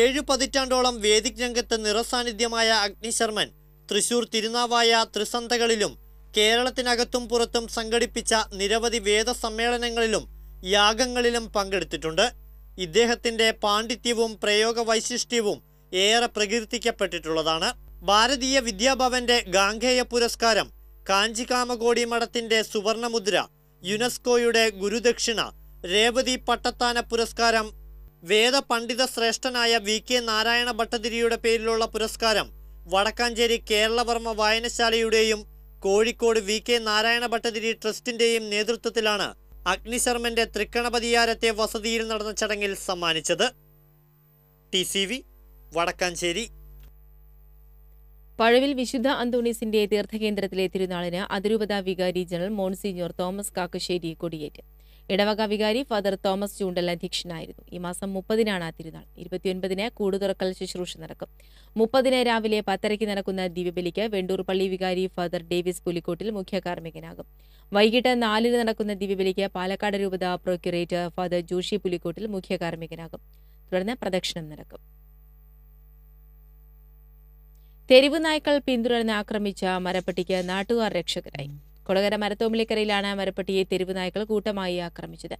ഏഴു പതിറ്റാണ്ടോളം വേദിക് രംഗത്ത് നിറസാന്നിധ്യമായ അഗ്നിശർമ്മൻ തൃശൂർ തിരുനാവായ തൃസന്ധകളിലും കേരളത്തിനകത്തും പുറത്തും സംഘടിപ്പിച്ച നിരവധി വേദ സമ്മേളനങ്ങളിലും യാഗങ്ങളിലും പങ്കെടുത്തിട്ടുണ്ട് ഇദ്ദേഹത്തിൻ്റെ പാണ്ഡിത്യവും പ്രയോഗ വൈശിഷ്ട്യവും ഏറെ പ്രകീർത്തിക്കപ്പെട്ടിട്ടുള്ളതാണ് ഭാരതീയ വിദ്യാഭവന്റെ ഗാംഗേയ പുരസ്കാരം കാഞ്ചി കാമകോടി മഠത്തിന്റെ സുവർണമുദ്ര യുനെസ്കോയുടെ ഗുരുദക്ഷിണ രേവതി പട്ടത്താന പുരസ്കാരം വേദ പണ്ഡിത ശ്രേഷ്ഠനായ വി കെ നാരായണ ഭട്ടതിരിയുടെ പേരിലുള്ള പുരസ്കാരം വടക്കാഞ്ചേരി കേരളവർമ്മ വായനശാലയുടെയും കോഴിക്കോട് വി കെ നാരായണ ഭട്ടതിരി ട്രസ്റ്റിന്റെയും നേതൃത്വത്തിലാണ് അഗ്നിശർമ്മന്റെ തൃക്കണപതിയാരത്തെ വസതിയിൽ നടന്ന ചടങ്ങിൽ സമ്മാനിച്ചത് T C V Vadakkanchery
Pazhavil വിശുദ്ധ അന്തോണീസിന്റെ തീർത്ഥകേന്ദ്രത്തിലെ തിരുനാളിന് അതിരൂപതാ വികാരി ജനറൽ മോൺസിഞ്ഞോർ തോമസ് കാക്കശ്ശേരി കൊടിയേറ്റ് ഇടവക വികാരി ഫാദർ തോമസ് ചൂണ്ടൽ അധ്യക്ഷനായിരുന്നു ഈ മാസം മുപ്പതിനാണ് ആ തിരുനാൾ ഇരുപത്തിയൊൻപതിന് കൂടുതറക്കൽ ശുശ്രൂഷ നടക്കും മുപ്പതിന് രാവിലെ പത്തരയ്ക്ക് നടക്കുന്ന ദിവ്യബലിക്ക് വെണ്ടൂർ പള്ളി വികാരി ഫാദർ ഡേവിസ് പുലിക്കോട്ടിൽ മുഖ്യ കാർമ്മികനാകും വൈകിട്ട് നാലിന് നടക്കുന്ന ദിവ്യബലിക്ക് പാലക്കാട് രൂപത പ്രോക്യുറേറ്റർ ഫാദർ ജോഷി പുലിക്കോട്ടിൽ മുഖ്യ കാർമ്മികനാകും തുടർന്ന് പ്രദക്ഷിണം നടക്കും തെരുവ് നായ്ക്കൾ പിന്തുടർന്ന് ആക്രമിച്ച മരപ്പട്ടിക്ക് നാട്ടുകാർ രക്ഷകരായി കൊളകര മരത്തോമ്പിളിക്കരയിലാണ് മരപ്പട്ടിയെ തെരുവ് നായ്ക്കൾ കൂട്ടമായി ആക്രമിച്ചത്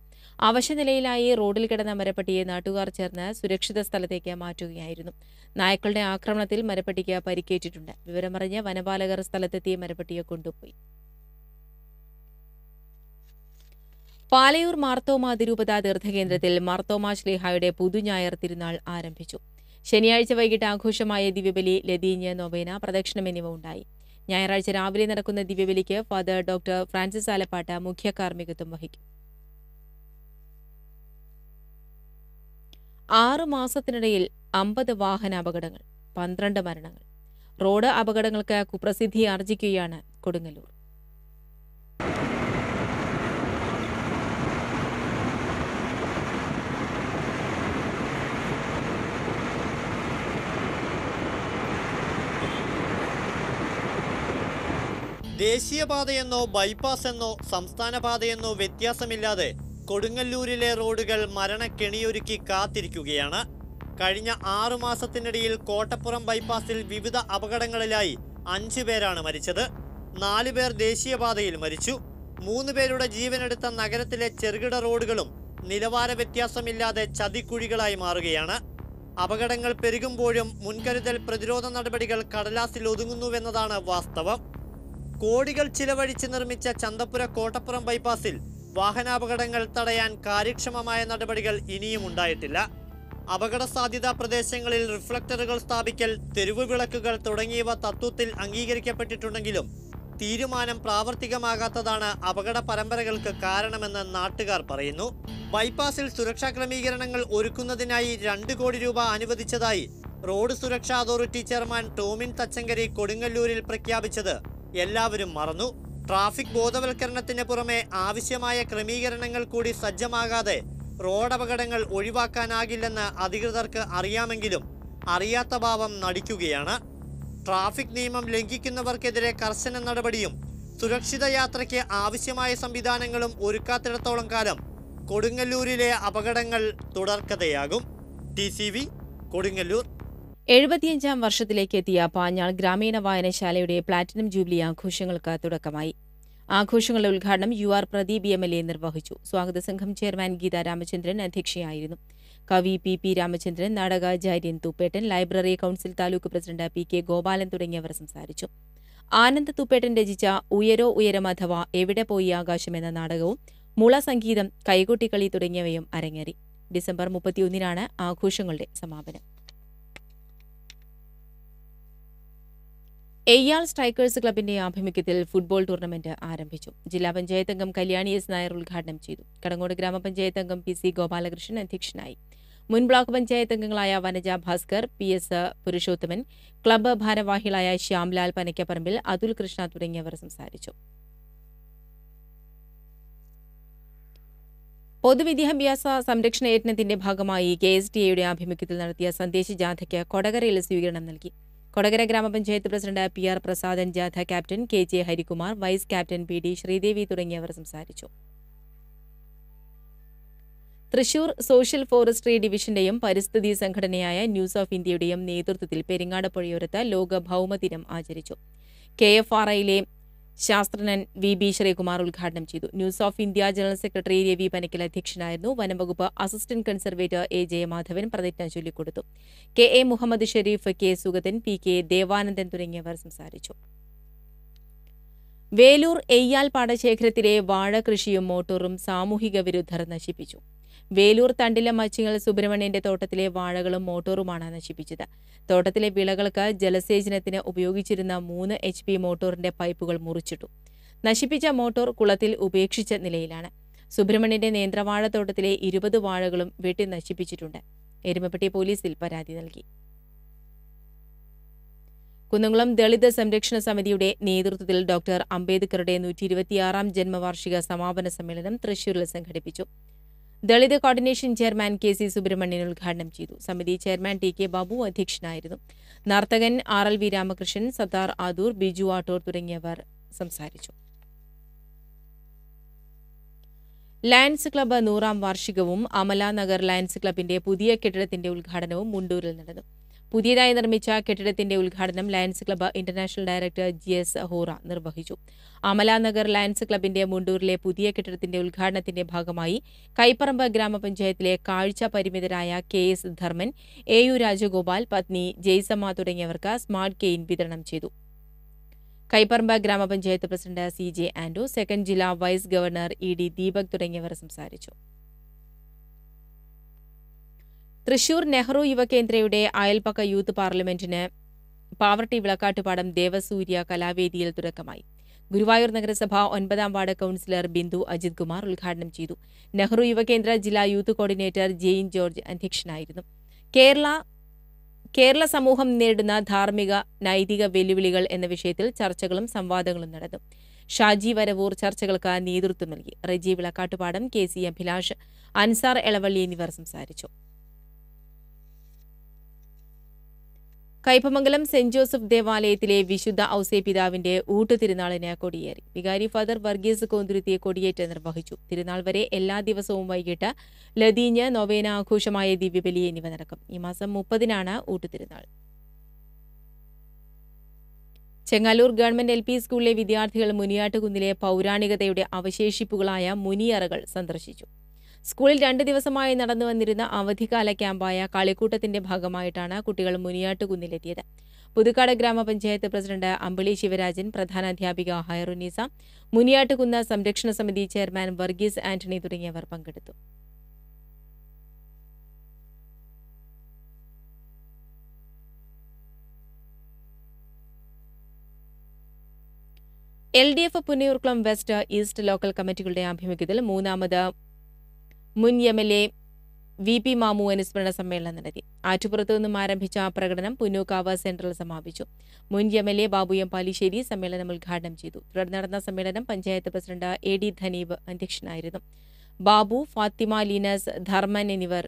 അവശനിലയിലായി റോഡിൽ കിടന്ന മരപ്പട്ടിയെ നാട്ടുകാർ ചേർന്ന് സുരക്ഷിത സ്ഥലത്തേക്ക് മാറ്റുകയായിരുന്നു നായ്ക്കളുടെ ആക്രമണത്തിൽ മരപ്പട്ടിക്ക് പരിക്കേറ്റിട്ടുണ്ട് വിവരമറിഞ്ഞ് വനപാലകർ സ്ഥലത്തെത്തി മരപ്പട്ടിയെ കൊണ്ടുപോയി പാലയൂർ മാർത്തോമ അതിരൂപത തീർത്ഥകേന്ദ്രത്തിൽ മാർത്തോമ ശ്ലീഹായുടെ പുതുഞായർ തിരുനാൾ ആരംഭിച്ചു ശനിയാഴ്ച വൈകിട്ട് ആഘോഷമായ ദിവ്യബലി ലതീഞ്ഞ് നൊവേന പ്രദക്ഷിണം എന്നിവ ഉണ്ടായി ഞായറാഴ്ച രാവിലെ നടക്കുന്ന ദിവ്യബലിക്ക് ഫാദർ ഡോക്ടർ ഫ്രാൻസിസ് ആലപ്പാട്ട മുഖ്യ കാർമ്മികത്വം വഹിക്കും ആറു മാസത്തിനിടയിൽ അമ്പത് അപകടങ്ങൾ പന്ത്രണ്ട് മരണങ്ങൾ റോഡ് അപകടങ്ങൾക്ക് കുപ്രസിദ്ധി ആർജിക്കുകയാണ് കൊടുങ്ങല്ലൂർ
ദേശീയപാതയെന്നോ ബൈപ്പാസ് എന്നോ സംസ്ഥാന പാതയെന്നോ വ്യത്യാസമില്ലാതെ കൊടുങ്ങല്ലൂരിലെ റോഡുകൾ മരണക്കെണിയൊരുക്കി കാത്തിരിക്കുകയാണ് കഴിഞ്ഞ ആറു മാസത്തിനിടയിൽ കോട്ടപ്പുറം ബൈപ്പാസിൽ വിവിധ അപകടങ്ങളിലായി അഞ്ചു പേരാണ് മരിച്ചത് നാലു പേർ ദേശീയപാതയിൽ മരിച്ചു മൂന്ന് പേരുടെ ജീവനെടുത്ത നഗരത്തിലെ ചെറുകിട റോഡുകളും നിലവാര വ്യത്യാസമില്ലാതെ ചതിക്കുഴികളായി മാറുകയാണ് അപകടങ്ങൾ പെരുകുമ്പോഴും മുൻകരുതൽ പ്രതിരോധ നടപടികൾ കടലാസിൽ ഒതുങ്ങുന്നുവെന്നതാണ് വാസ്തവം കോടികൾ ചിലവഴിച്ച് നിർമ്മിച്ച ചന്തപ്പുര കോട്ടപ്പുറം ബൈപ്പാസിൽ വാഹനാപകടങ്ങൾ തടയാൻ കാര്യക്ഷമമായ നടപടികൾ ഇനിയും ഉണ്ടായിട്ടില്ല അപകട സാധ്യതാ പ്രദേശങ്ങളിൽ റിഫ്ലക്ടറുകൾ സ്ഥാപിക്കൽ തെരുവ് വിളക്കുകൾ തുടങ്ങിയവ തത്വത്തിൽ അംഗീകരിക്കപ്പെട്ടിട്ടുണ്ടെങ്കിലും തീരുമാനം പ്രാവർത്തികമാകാത്തതാണ് അപകട പരമ്പരകൾക്ക് കാരണമെന്ന് നാട്ടുകാർ പറയുന്നു ബൈപ്പാസിൽ സുരക്ഷാ ക്രമീകരണങ്ങൾ ഒരുക്കുന്നതിനായി രണ്ട് കോടി രൂപ അനുവദിച്ചതായി റോഡ് സുരക്ഷാ അതോറിറ്റി ചെയർമാൻ ടോമിൻ തച്ചങ്കരി കൊടുങ്ങല്ലൂരിൽ പ്രഖ്യാപിച്ചത് എല്ലാവരും മറന്നു ട്രാഫിക് ബോധവൽക്കരണത്തിന് പുറമെ ആവശ്യമായ ക്രമീകരണങ്ങൾ കൂടി സജ്ജമാകാതെ റോഡപകടങ്ങൾ ഒഴിവാക്കാനാകില്ലെന്ന് അധികൃതർക്ക് അറിയാമെങ്കിലും അറിയാത്ത ഭാവം നടിക്കുകയാണ് ട്രാഫിക് നിയമം ലംഘിക്കുന്നവർക്കെതിരെ കർശന നടപടിയും സുരക്ഷിത യാത്രയ്ക്ക് ആവശ്യമായ സംവിധാനങ്ങളും ഒരുക്കാത്തിടത്തോളം കാലം കൊടുങ്ങല്ലൂരിലെ അപകടങ്ങൾ തുടർക്കഥയാകും ടി കൊടുങ്ങല്ലൂർ
എഴുപത്തിയഞ്ചാം വർഷത്തിലേക്ക് എത്തിയ പാഞ്ഞാൾ ഗ്രാമീണ വായനശാലയുടെ പ്ലാറ്റിനം ജൂബിലി ആഘോഷങ്ങൾക്ക് തുടക്കമായി ആഘോഷങ്ങളുടെ ഉദ്ഘാടനം U R Pradeep M L A നിർവഹിച്ചു സ്വാഗത സംഘം ചെയർമാൻ ഗീത രാമചന്ദ്രൻ അധ്യക്ഷയായിരുന്നു കവി പി പി രാമചന്ദ്രൻ നാടകാചാര്യൻ Thuppettan library council taluk president P K Gopalan തുടങ്ങിയവർ സംസാരിച്ചു ആനന്ദ് തുപ്പേട്ടൻ രചിച്ച ഉയരോ ഉയരം അഥവാ എവിടെ പോയി ആകാശം എന്ന നാടകവും മുള സംഗീതം കൈകൊട്ടിക്കളി തുടങ്ങിയവയും അരങ്ങേറി ഡിസംബർ മുപ്പത്തിയൊന്നിനാണ് ആഘോഷങ്ങളുടെ സമാപനം എയ്യാൾ സ്ട്രൈക്കേഴ്സ് ക്ലബിന്റെ ആഭിമുഖ്യത്തിൽ ഫുട്ബോൾ ടൂർണമെന്റ് ആരംഭിച്ചു ജില്ലാ പഞ്ചായത്ത് അംഗം കല്യാണി എസ് നായർ ഉദ്ഘാടനം ചെയ്തു കടങ്ങോട് ഗ്രാമപഞ്ചായത്ത് അംഗം പി സി ഗോപാലകൃഷ്ണൻ അധ്യക്ഷനായി മുൻ ബ്ലോക്ക് പഞ്ചായത്ത് അംഗങ്ങളായ Vanaja Bhaskar P S Purushothaman club ഭാരവാഹികളായ ശ്യാംലാൽ പനയ്ക്കപ്പറമ്പിൽ അതുൽ കൃഷ്ണ തുടങ്ങിയവർ സംസാരിച്ചു പൊതുവിദ്യാഭ്യാസ സംരക്ഷണ യജ്ഞത്തിന്റെ ഭാഗമായി കെ എസ് ഡി എയുടെ ആഭിമുഖ്യത്തിൽ നടത്തിയ സന്ദേശ ജാഥയ്ക്ക് കൊടകരയിൽ സ്വീകരണം നൽകി കൊടകര ഗ്രാമപഞ്ചായത്ത് പ്രസിഡന്റ് പി ആർ പ്രസാദൻ ജാഥ captain K J Harikumar vice captain P D Sreedevi തുടങ്ങിയവർ സംസാരിച്ചു തൃശൂർ സോഷ്യൽ ഫോറസ്ട്രി ഡിവിഷന്റെയും പരിസ്ഥിതി സംഘടനയായ ന്യൂസ് ഓഫ് ഇന്ത്യയുടെയും നേതൃത്വത്തിൽ പെരിങ്ങാട് പുഴയോരത്ത് ലോക ഭൗമദിനം ആചരിച്ചു കെ എഫ് ആർ ഐയിലെ ശാസ്ത്രജ്ഞൻ വി ബി ശ്രീകുമാർ ഉദ്ഘാടനം ചെയ്തു news of India general secretary Ravi Panakkil അധ്യക്ഷനായിരുന്നു വനംവകുപ്പ് അസിസ്റ്റന്റ് കൺസർവേറ്റർ എ ജയമാധവൻ പ്രതിജ്ഞ ചൊല്ലിക്കൊടുത്തു K A Muhammad Shareef K Sugathan P K Devanandan തുടങ്ങിയവർ സംസാരിച്ചു വേലൂർ എയ്യാൽ പാടശേഖരത്തിലെ വാഴ കൃഷിയും മോട്ടോറും സാമൂഹിക വിരുദ്ധർ നശിപ്പിച്ചു വേലൂർ തണ്ടിലെ മച്ചിങ്ങൽ സുബ്രഹ്മണ്യന്റെ തോട്ടത്തിലെ വാഴകളും മോട്ടോറുമാണ് നശിപ്പിച്ചത് തോട്ടത്തിലെ വിളകൾക്ക് ജലസേചനത്തിന് ഉപയോഗിച്ചിരുന്ന മൂന്ന് എച്ച് പി മോട്ടോറിന്റെ പൈപ്പുകൾ മുറിച്ചിട്ടു നശിപ്പിച്ച മോട്ടോർ കുളത്തിൽ ഉപേക്ഷിച്ച നിലയിലാണ് സുബ്രഹ്മണ്യന്റെ നേന്ത്രവാഴ തോട്ടത്തിലെ ഇരുപത് വാഴകളും വെട്ടി നശിപ്പിച്ചിട്ടുണ്ട് എരുമപ്പെട്ടി പോലീസിൽ പരാതി നൽകി കുന്നംകുളം ദളിത് സംരക്ഷണ സമിതിയുടെ നേതൃത്വത്തിൽ ഡോക്ടർ അംബേദ്കറുടെ നൂറ്റി ഇരുപത്തിയാറാം ജന്മവാർഷിക സമാപന സമ്മേളനം തൃശൂരിൽ സംഘടിപ്പിച്ചു Dalit coordination chairman K C Subramanian ഉദ്ഘാടനം ചെയ്തു സമിതി ചെയർമാൻ ടി കെ ബാബു അധ്യക്ഷനായിരുന്നു നർത്തകൻ R L V Ramakrishnan Sathar Adoor Biju Attoor തുടങ്ങിയവർ സംസാരിച്ചു ലയൻസ് ക്ലബ്ബ് നൂറാം വാർഷികവും അമല നഗർ ലയൺസ് ക്ലബിന്റെ പുതിയ കെട്ടിടത്തിന്റെ ഉദ്ഘാടനവും മുണ്ടൂരിൽ നടന്നു പുതിയതായി നിർമ്മിച്ച കെട്ടിടത്തിന്റെ ഉദ്ഘാടനം Lions club international director G S Hora നിർവഹിച്ചു അമലാനഗർ ലയൻസ് ക്ലബിന്റെ മുണ്ടൂരിലെ പുതിയ കെട്ടിടത്തിന്റെ ഉദ്ഘാടനത്തിന്റെ ഭാഗമായി കൈപ്പറമ്പ് ഗ്രാമപഞ്ചായത്തിലെ കാഴ്ച പരിമിതരായ K S Dharman A U Rajagopal പത്നി ജയ്സമ്മ തുടങ്ങിയവർക്ക് സ്മാർട്ട് കെയിൻ വിതരണം ചെയ്തു കൈപ്പറമ്പ ഗ്രാമപഞ്ചായത്ത് president C J Ando second ജില്ലാ vice governor E D Deepak തുടങ്ങിയവർ സംസാരിച്ചു തൃശൂർ നെഹ്റു യുവകേന്ദ്രയുടെ അയൽപക്ക യൂത്ത് പാർലമെന്റിന് പാവർട്ടി വിളക്കാട്ടുപാടം ദേവസൂര്യ കലാവേദിയിൽ തുടക്കമായി ഗുരുവായൂർ നഗരസഭ ഒൻപതാം വാർഡ് കൌൺസിലർ ബിന്ദു അജിത് കുമാർ ഉദ്ഘാടനം ചെയ്തു നെഹ്റു യുവകേന്ദ്ര ജില്ലാ യൂത്ത് കോർഡിനേറ്റർ ജെയിൻ ജോർജ് അധ്യക്ഷനായിരുന്നു കേരള കേരള സമൂഹം നേരിടുന്ന ധാർമ്മിക നൈതിക വെല്ലുവിളികൾ എന്ന വിഷയത്തിൽ ചർച്ചകളും സംവാദങ്ങളും നടന്നു ഷാജി വരവൂർ ചർച്ചകൾക്ക് നേതൃത്വം നൽകി റജി വിളക്കാട്ടുപാടം കെ സി അഭിലാഷ് അൻസാർ എളവള്ളി എന്നിവർ സംസാരിച്ചു കൈപ്പമംഗലം സെന്റ് ജോസഫ് ദേവാലയത്തിലെ വിശുദ്ധ ഔസേ പിതാവിന്റെ ഊട്ടുതിരുനാളിന് കൊടിയേറി വികാരി ഫാദർ വർഗീസ് കോന്തുരുത്തിയെ കൊടിയേറ്റ് നിർവഹിച്ചു തിരുനാൾ വരെ എല്ലാ ദിവസവും വൈകിട്ട് ലതീഞ്ഞ് നൊവേന ആഘോഷമായ ദിവ്യബലി എന്നിവ നടക്കും ഈ മാസം മുപ്പതിനാണ് ഊട്ടുതിരുനാൾ ചെങ്ങാലൂർ ഗവൺമെന്റ് എൽ പി സ്കൂളിലെ വിദ്യാർത്ഥികൾ മുനിയാട്ടുകുന്നിലെ പൗരാണികതയുടെ അവശേഷിപ്പുകളായ മുനിയറകൾ സന്ദർശിച്ചു സ്കൂളിൽ രണ്ട് ദിവസമായി നടന്നു വന്നിരുന്ന അവധിക്കാല ക്യാമ്പായ കളിക്കൂട്ടത്തിന്റെ ഭാഗമായിട്ടാണ് കുട്ടികൾ മുനിയാട്ടുകുന്നിലെത്തിയത് പുതുക്കാട് ഗ്രാമപഞ്ചായത്ത് പ്രസിഡന്റ് അമ്പിളി ശിവരാജൻ അധ്യാപിക ഹയറുനീസ മുനിയാട്ടുകുന്ന് സംരക്ഷണ സമിതി ചെയർമാൻ വർഗീസ് ആന്റണി തുടങ്ങിയവർ പങ്കെടുത്തു L D F Punnayurkulam west east local കമ്മിറ്റികളുടെ ആഭിമുഖ്യത്തിൽ മൂന്നാമത് മുൻ M L A V P Mamu അനുസ്മരണ സമ്മേളനം നടത്തി ആറ്റുപുറത്തു നിന്നും ആരംഭിച്ച പ്രകടനം പുന്നൂക്കാവ് സെൻട്രൽ സമാപിച്ചു മുൻ M L A Babu M Palissery സമ്മേളനം ഉദ്ഘാടനം ചെയ്തു തുടർന്ന് നടന്ന സമ്മേളനം panchayat president A D Dhaneeb അധ്യക്ഷനായിരുന്നു ബാബു ഫാത്തിമ ലീനസ് ധർമ്മൻ എന്നിവർ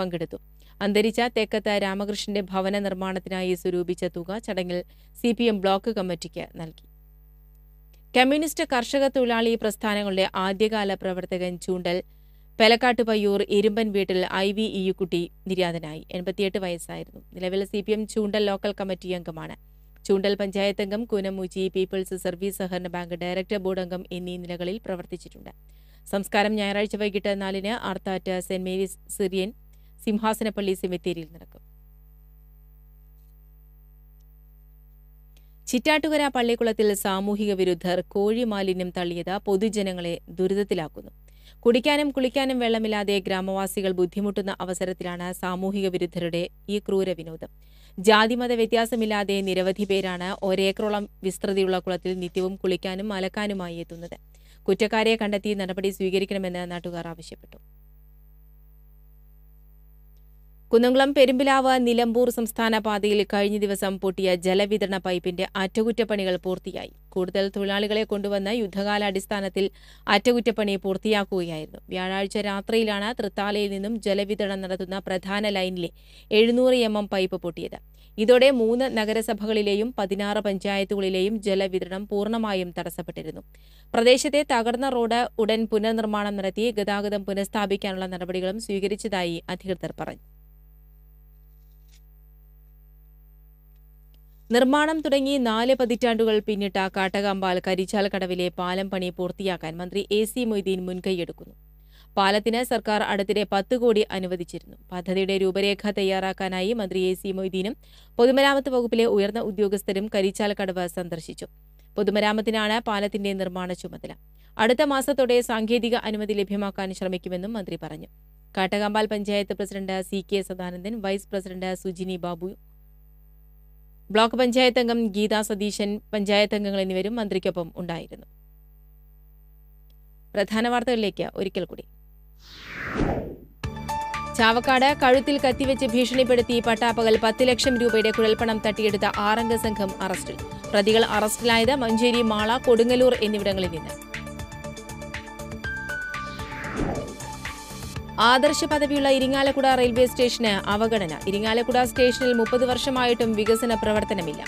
പങ്കെടുത്തു അന്തരിച്ച തേക്കത്ത് രാമകൃഷ്ണന്റെ ഭവന നിർമ്മാണത്തിനായി സ്വരൂപിച്ച തുക ചടങ്ങിൽ സി ബ്ലോക്ക് കമ്മിറ്റിക്ക് നൽകി കമ്മ്യൂണിസ്റ്റ് കർഷക തൊഴിലാളി പ്രസ്ഥാനങ്ങളുടെ ആദ്യകാല പ്രവർത്തകൻ ചൂണ്ടൽ പേലക്കാട്ട് പയ്യൂർ ഇരുമ്പൻ വീട്ടിൽ ഐ വി ഇയുക്കുട്ടി നിര്യാതനായി എൺപത്തിയെട്ട് വയസ്സായിരുന്നു നിലവിലെ C P M Choondal local committee അംഗമാണ് ചൂണ്ടൽ പഞ്ചായത്ത് അംഗം കൂനമൂച്ചി പീപ്പിൾസ് സർവീസ് സഹകരണ ബാങ്ക് ഡയറക്ടർ ബോർഡ് അംഗം എന്നീ നിലകളിൽ പ്രവർത്തിച്ചിട്ടുണ്ട് സംസ്കാരം ഞായറാഴ്ച വൈകിട്ട് നാലിന് അർത്താറ്റ സെന്റ് മേരീസ് സിറിയൻ സിംഹാസനപ്പള്ളി സെമിത്തേരിയിൽ നടക്കും ചിറ്റാട്ടുകര പള്ളിക്കുളത്തിൽ സാമൂഹിക വിരുദ്ധർ കോഴി മാലിന്യം തള്ളിയത് പൊതുജനങ്ങളെ ദുരിതത്തിലാക്കുന്നു കുടിക്കാനും കുളിക്കാനും വെള്ളമില്ലാതെ ഗ്രാമവാസികൾ ബുദ്ധിമുട്ടുന്ന അവസരത്തിലാണ് സാമൂഹിക വിരുദ്ധരുടെ ഈ ക്രൂര വിനോദം ജാതിമത വ്യത്യാസമില്ലാതെ നിരവധി പേരാണ് ഒരേക്കറോളം വിസ്തൃതിയുള്ള കുളത്തിൽ നിത്യവും കുളിക്കാനും അലക്കാനുമായി എത്തുന്നത് കുറ്റക്കാരെ കണ്ടെത്തി നടപടി സ്വീകരിക്കണമെന്ന് നാട്ടുകാർ ആവശ്യപ്പെട്ടു കുന്നംകുളം പെരുമ്പിലാവ് നിലമ്പൂർ സംസ്ഥാന പാതയിൽ കഴിഞ്ഞ ദിവസം പൊട്ടിയ ജലവിതരണ പൈപ്പിന്റെ അറ്റകുറ്റപ്പണികൾ പൂർത്തിയായി കൂടുതൽ തൊഴിലാളികളെ കൊണ്ടുവന്ന് യുദ്ധകാലാടിസ്ഥാനത്തിൽ അറ്റകുറ്റപ്പണി പൂർത്തിയാക്കുകയായിരുന്നു വ്യാഴാഴ്ച രാത്രിയിലാണ് തൃത്താലയിൽ നിന്നും ജലവിതരണം നടത്തുന്ന പ്രധാന ലൈനിലെ എഴുന്നൂറ് എം എം പൈപ്പ് പൊട്ടിയത് ഇതോടെ മൂന്ന് നഗരസഭകളിലെയും പതിനാറ് പഞ്ചായത്തുകളിലെയും ജലവിതരണം പൂർണ്ണമായും തടസ്സപ്പെട്ടിരുന്നു പ്രദേശത്തെ തകർന്ന റോഡ് ഉടൻ പുനർനിർമ്മാണം നടത്തി ഗതാഗതം പുനഃസ്ഥാപിക്കാനുള്ള നടപടികളും സ്വീകരിച്ചതായി അധികൃതർ പറഞ്ഞു നിർമ്മാണം തുടങ്ങി നാല് പതിറ്റാണ്ടുകൾ പിന്നിട്ട കാട്ടകാമ്പാൽ കരിച്ചാൽ കടവിലെ പാലം പണി പൂർത്തിയാക്കാൻ മന്ത്രി എ സി മൊയ്തീൻ മുൻകൈയെടുക്കുന്നു പാലത്തിന് സർക്കാർ അടുത്തിടെ പത്ത് കോടി അനുവദിച്ചിരുന്നു പദ്ധതിയുടെ രൂപരേഖ തയ്യാറാക്കാനായി മന്ത്രി എ സി മൊയ്തീനും പൊതുമരാമത്ത് വകുപ്പിലെ ഉയർന്ന ഉദ്യോഗസ്ഥരും കരിച്ചാൽ കടവ് സന്ദർശിച്ചു പൊതുമരാമത്തിനാണ് പാലത്തിന്റെ നിർമ്മാണ ചുമതല അടുത്ത മാസത്തോടെ സാങ്കേതിക അനുമതി ലഭ്യമാക്കാൻ ശ്രമിക്കുമെന്നും മന്ത്രി പറഞ്ഞു Kattakampal panchayat president C K Sadanandan vice president Sujini Babu block panchayat അംഗം ഗീതാ സതീശൻ പഞ്ചായത്ത് അംഗങ്ങൾ എന്നിവരും മന്ത്രിക്കൊപ്പം ഉണ്ടായിരുന്നു പ്രധാന വാർത്തകളിലേക്ക് ഒരിക്കൽ കൂടി ചാവക്കാട് കഴുത്തിൽ കത്തിവെച്ച് ഭീഷണിപ്പെടുത്തി പട്ടാപ്പകൽ പത്ത് ലക്ഷം രൂപയുടെ കുഴൽപ്പണം തട്ടിയെടുത്ത ആറംഗ സംഘം അറസ്റ്റിൽ പ്രതികൾ അറസ്റ്റിലായത് മഞ്ചേരി മാള കൊടുങ്ങല്ലൂർ എന്നിവിടങ്ങളിൽ നിന്ന് ആദർശ പദവിയുള്ള ഇരിങ്ങാലക്കുട റെയിൽവേ സ്റ്റേഷന് അവഗണന ഇരിങ്ങാലക്കുട സ്റ്റേഷനിൽ മുപ്പത് വർഷമായിട്ടും വികസന പ്രവർത്തനമില്ല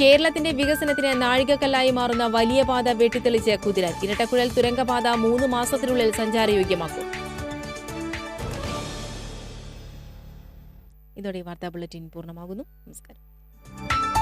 കേരളത്തിന്റെ വികസനത്തിന് നാഴികക്കല്ലായി മാറുന്ന വലിയ പാത വെട്ടിത്തെളിച്ച് കുതിരൻ ഇരട്ടക്കുഴൽ തുരങ്കപാത മൂന്ന് മാസത്തിനുള്ളിൽ സഞ്ചാരയോഗ്യമാക്കും ഇതോടെ വാർത്താ ബുള്ളറ്റിൻ പൂർണ്ണമാകുന്നു നമസ്കാരം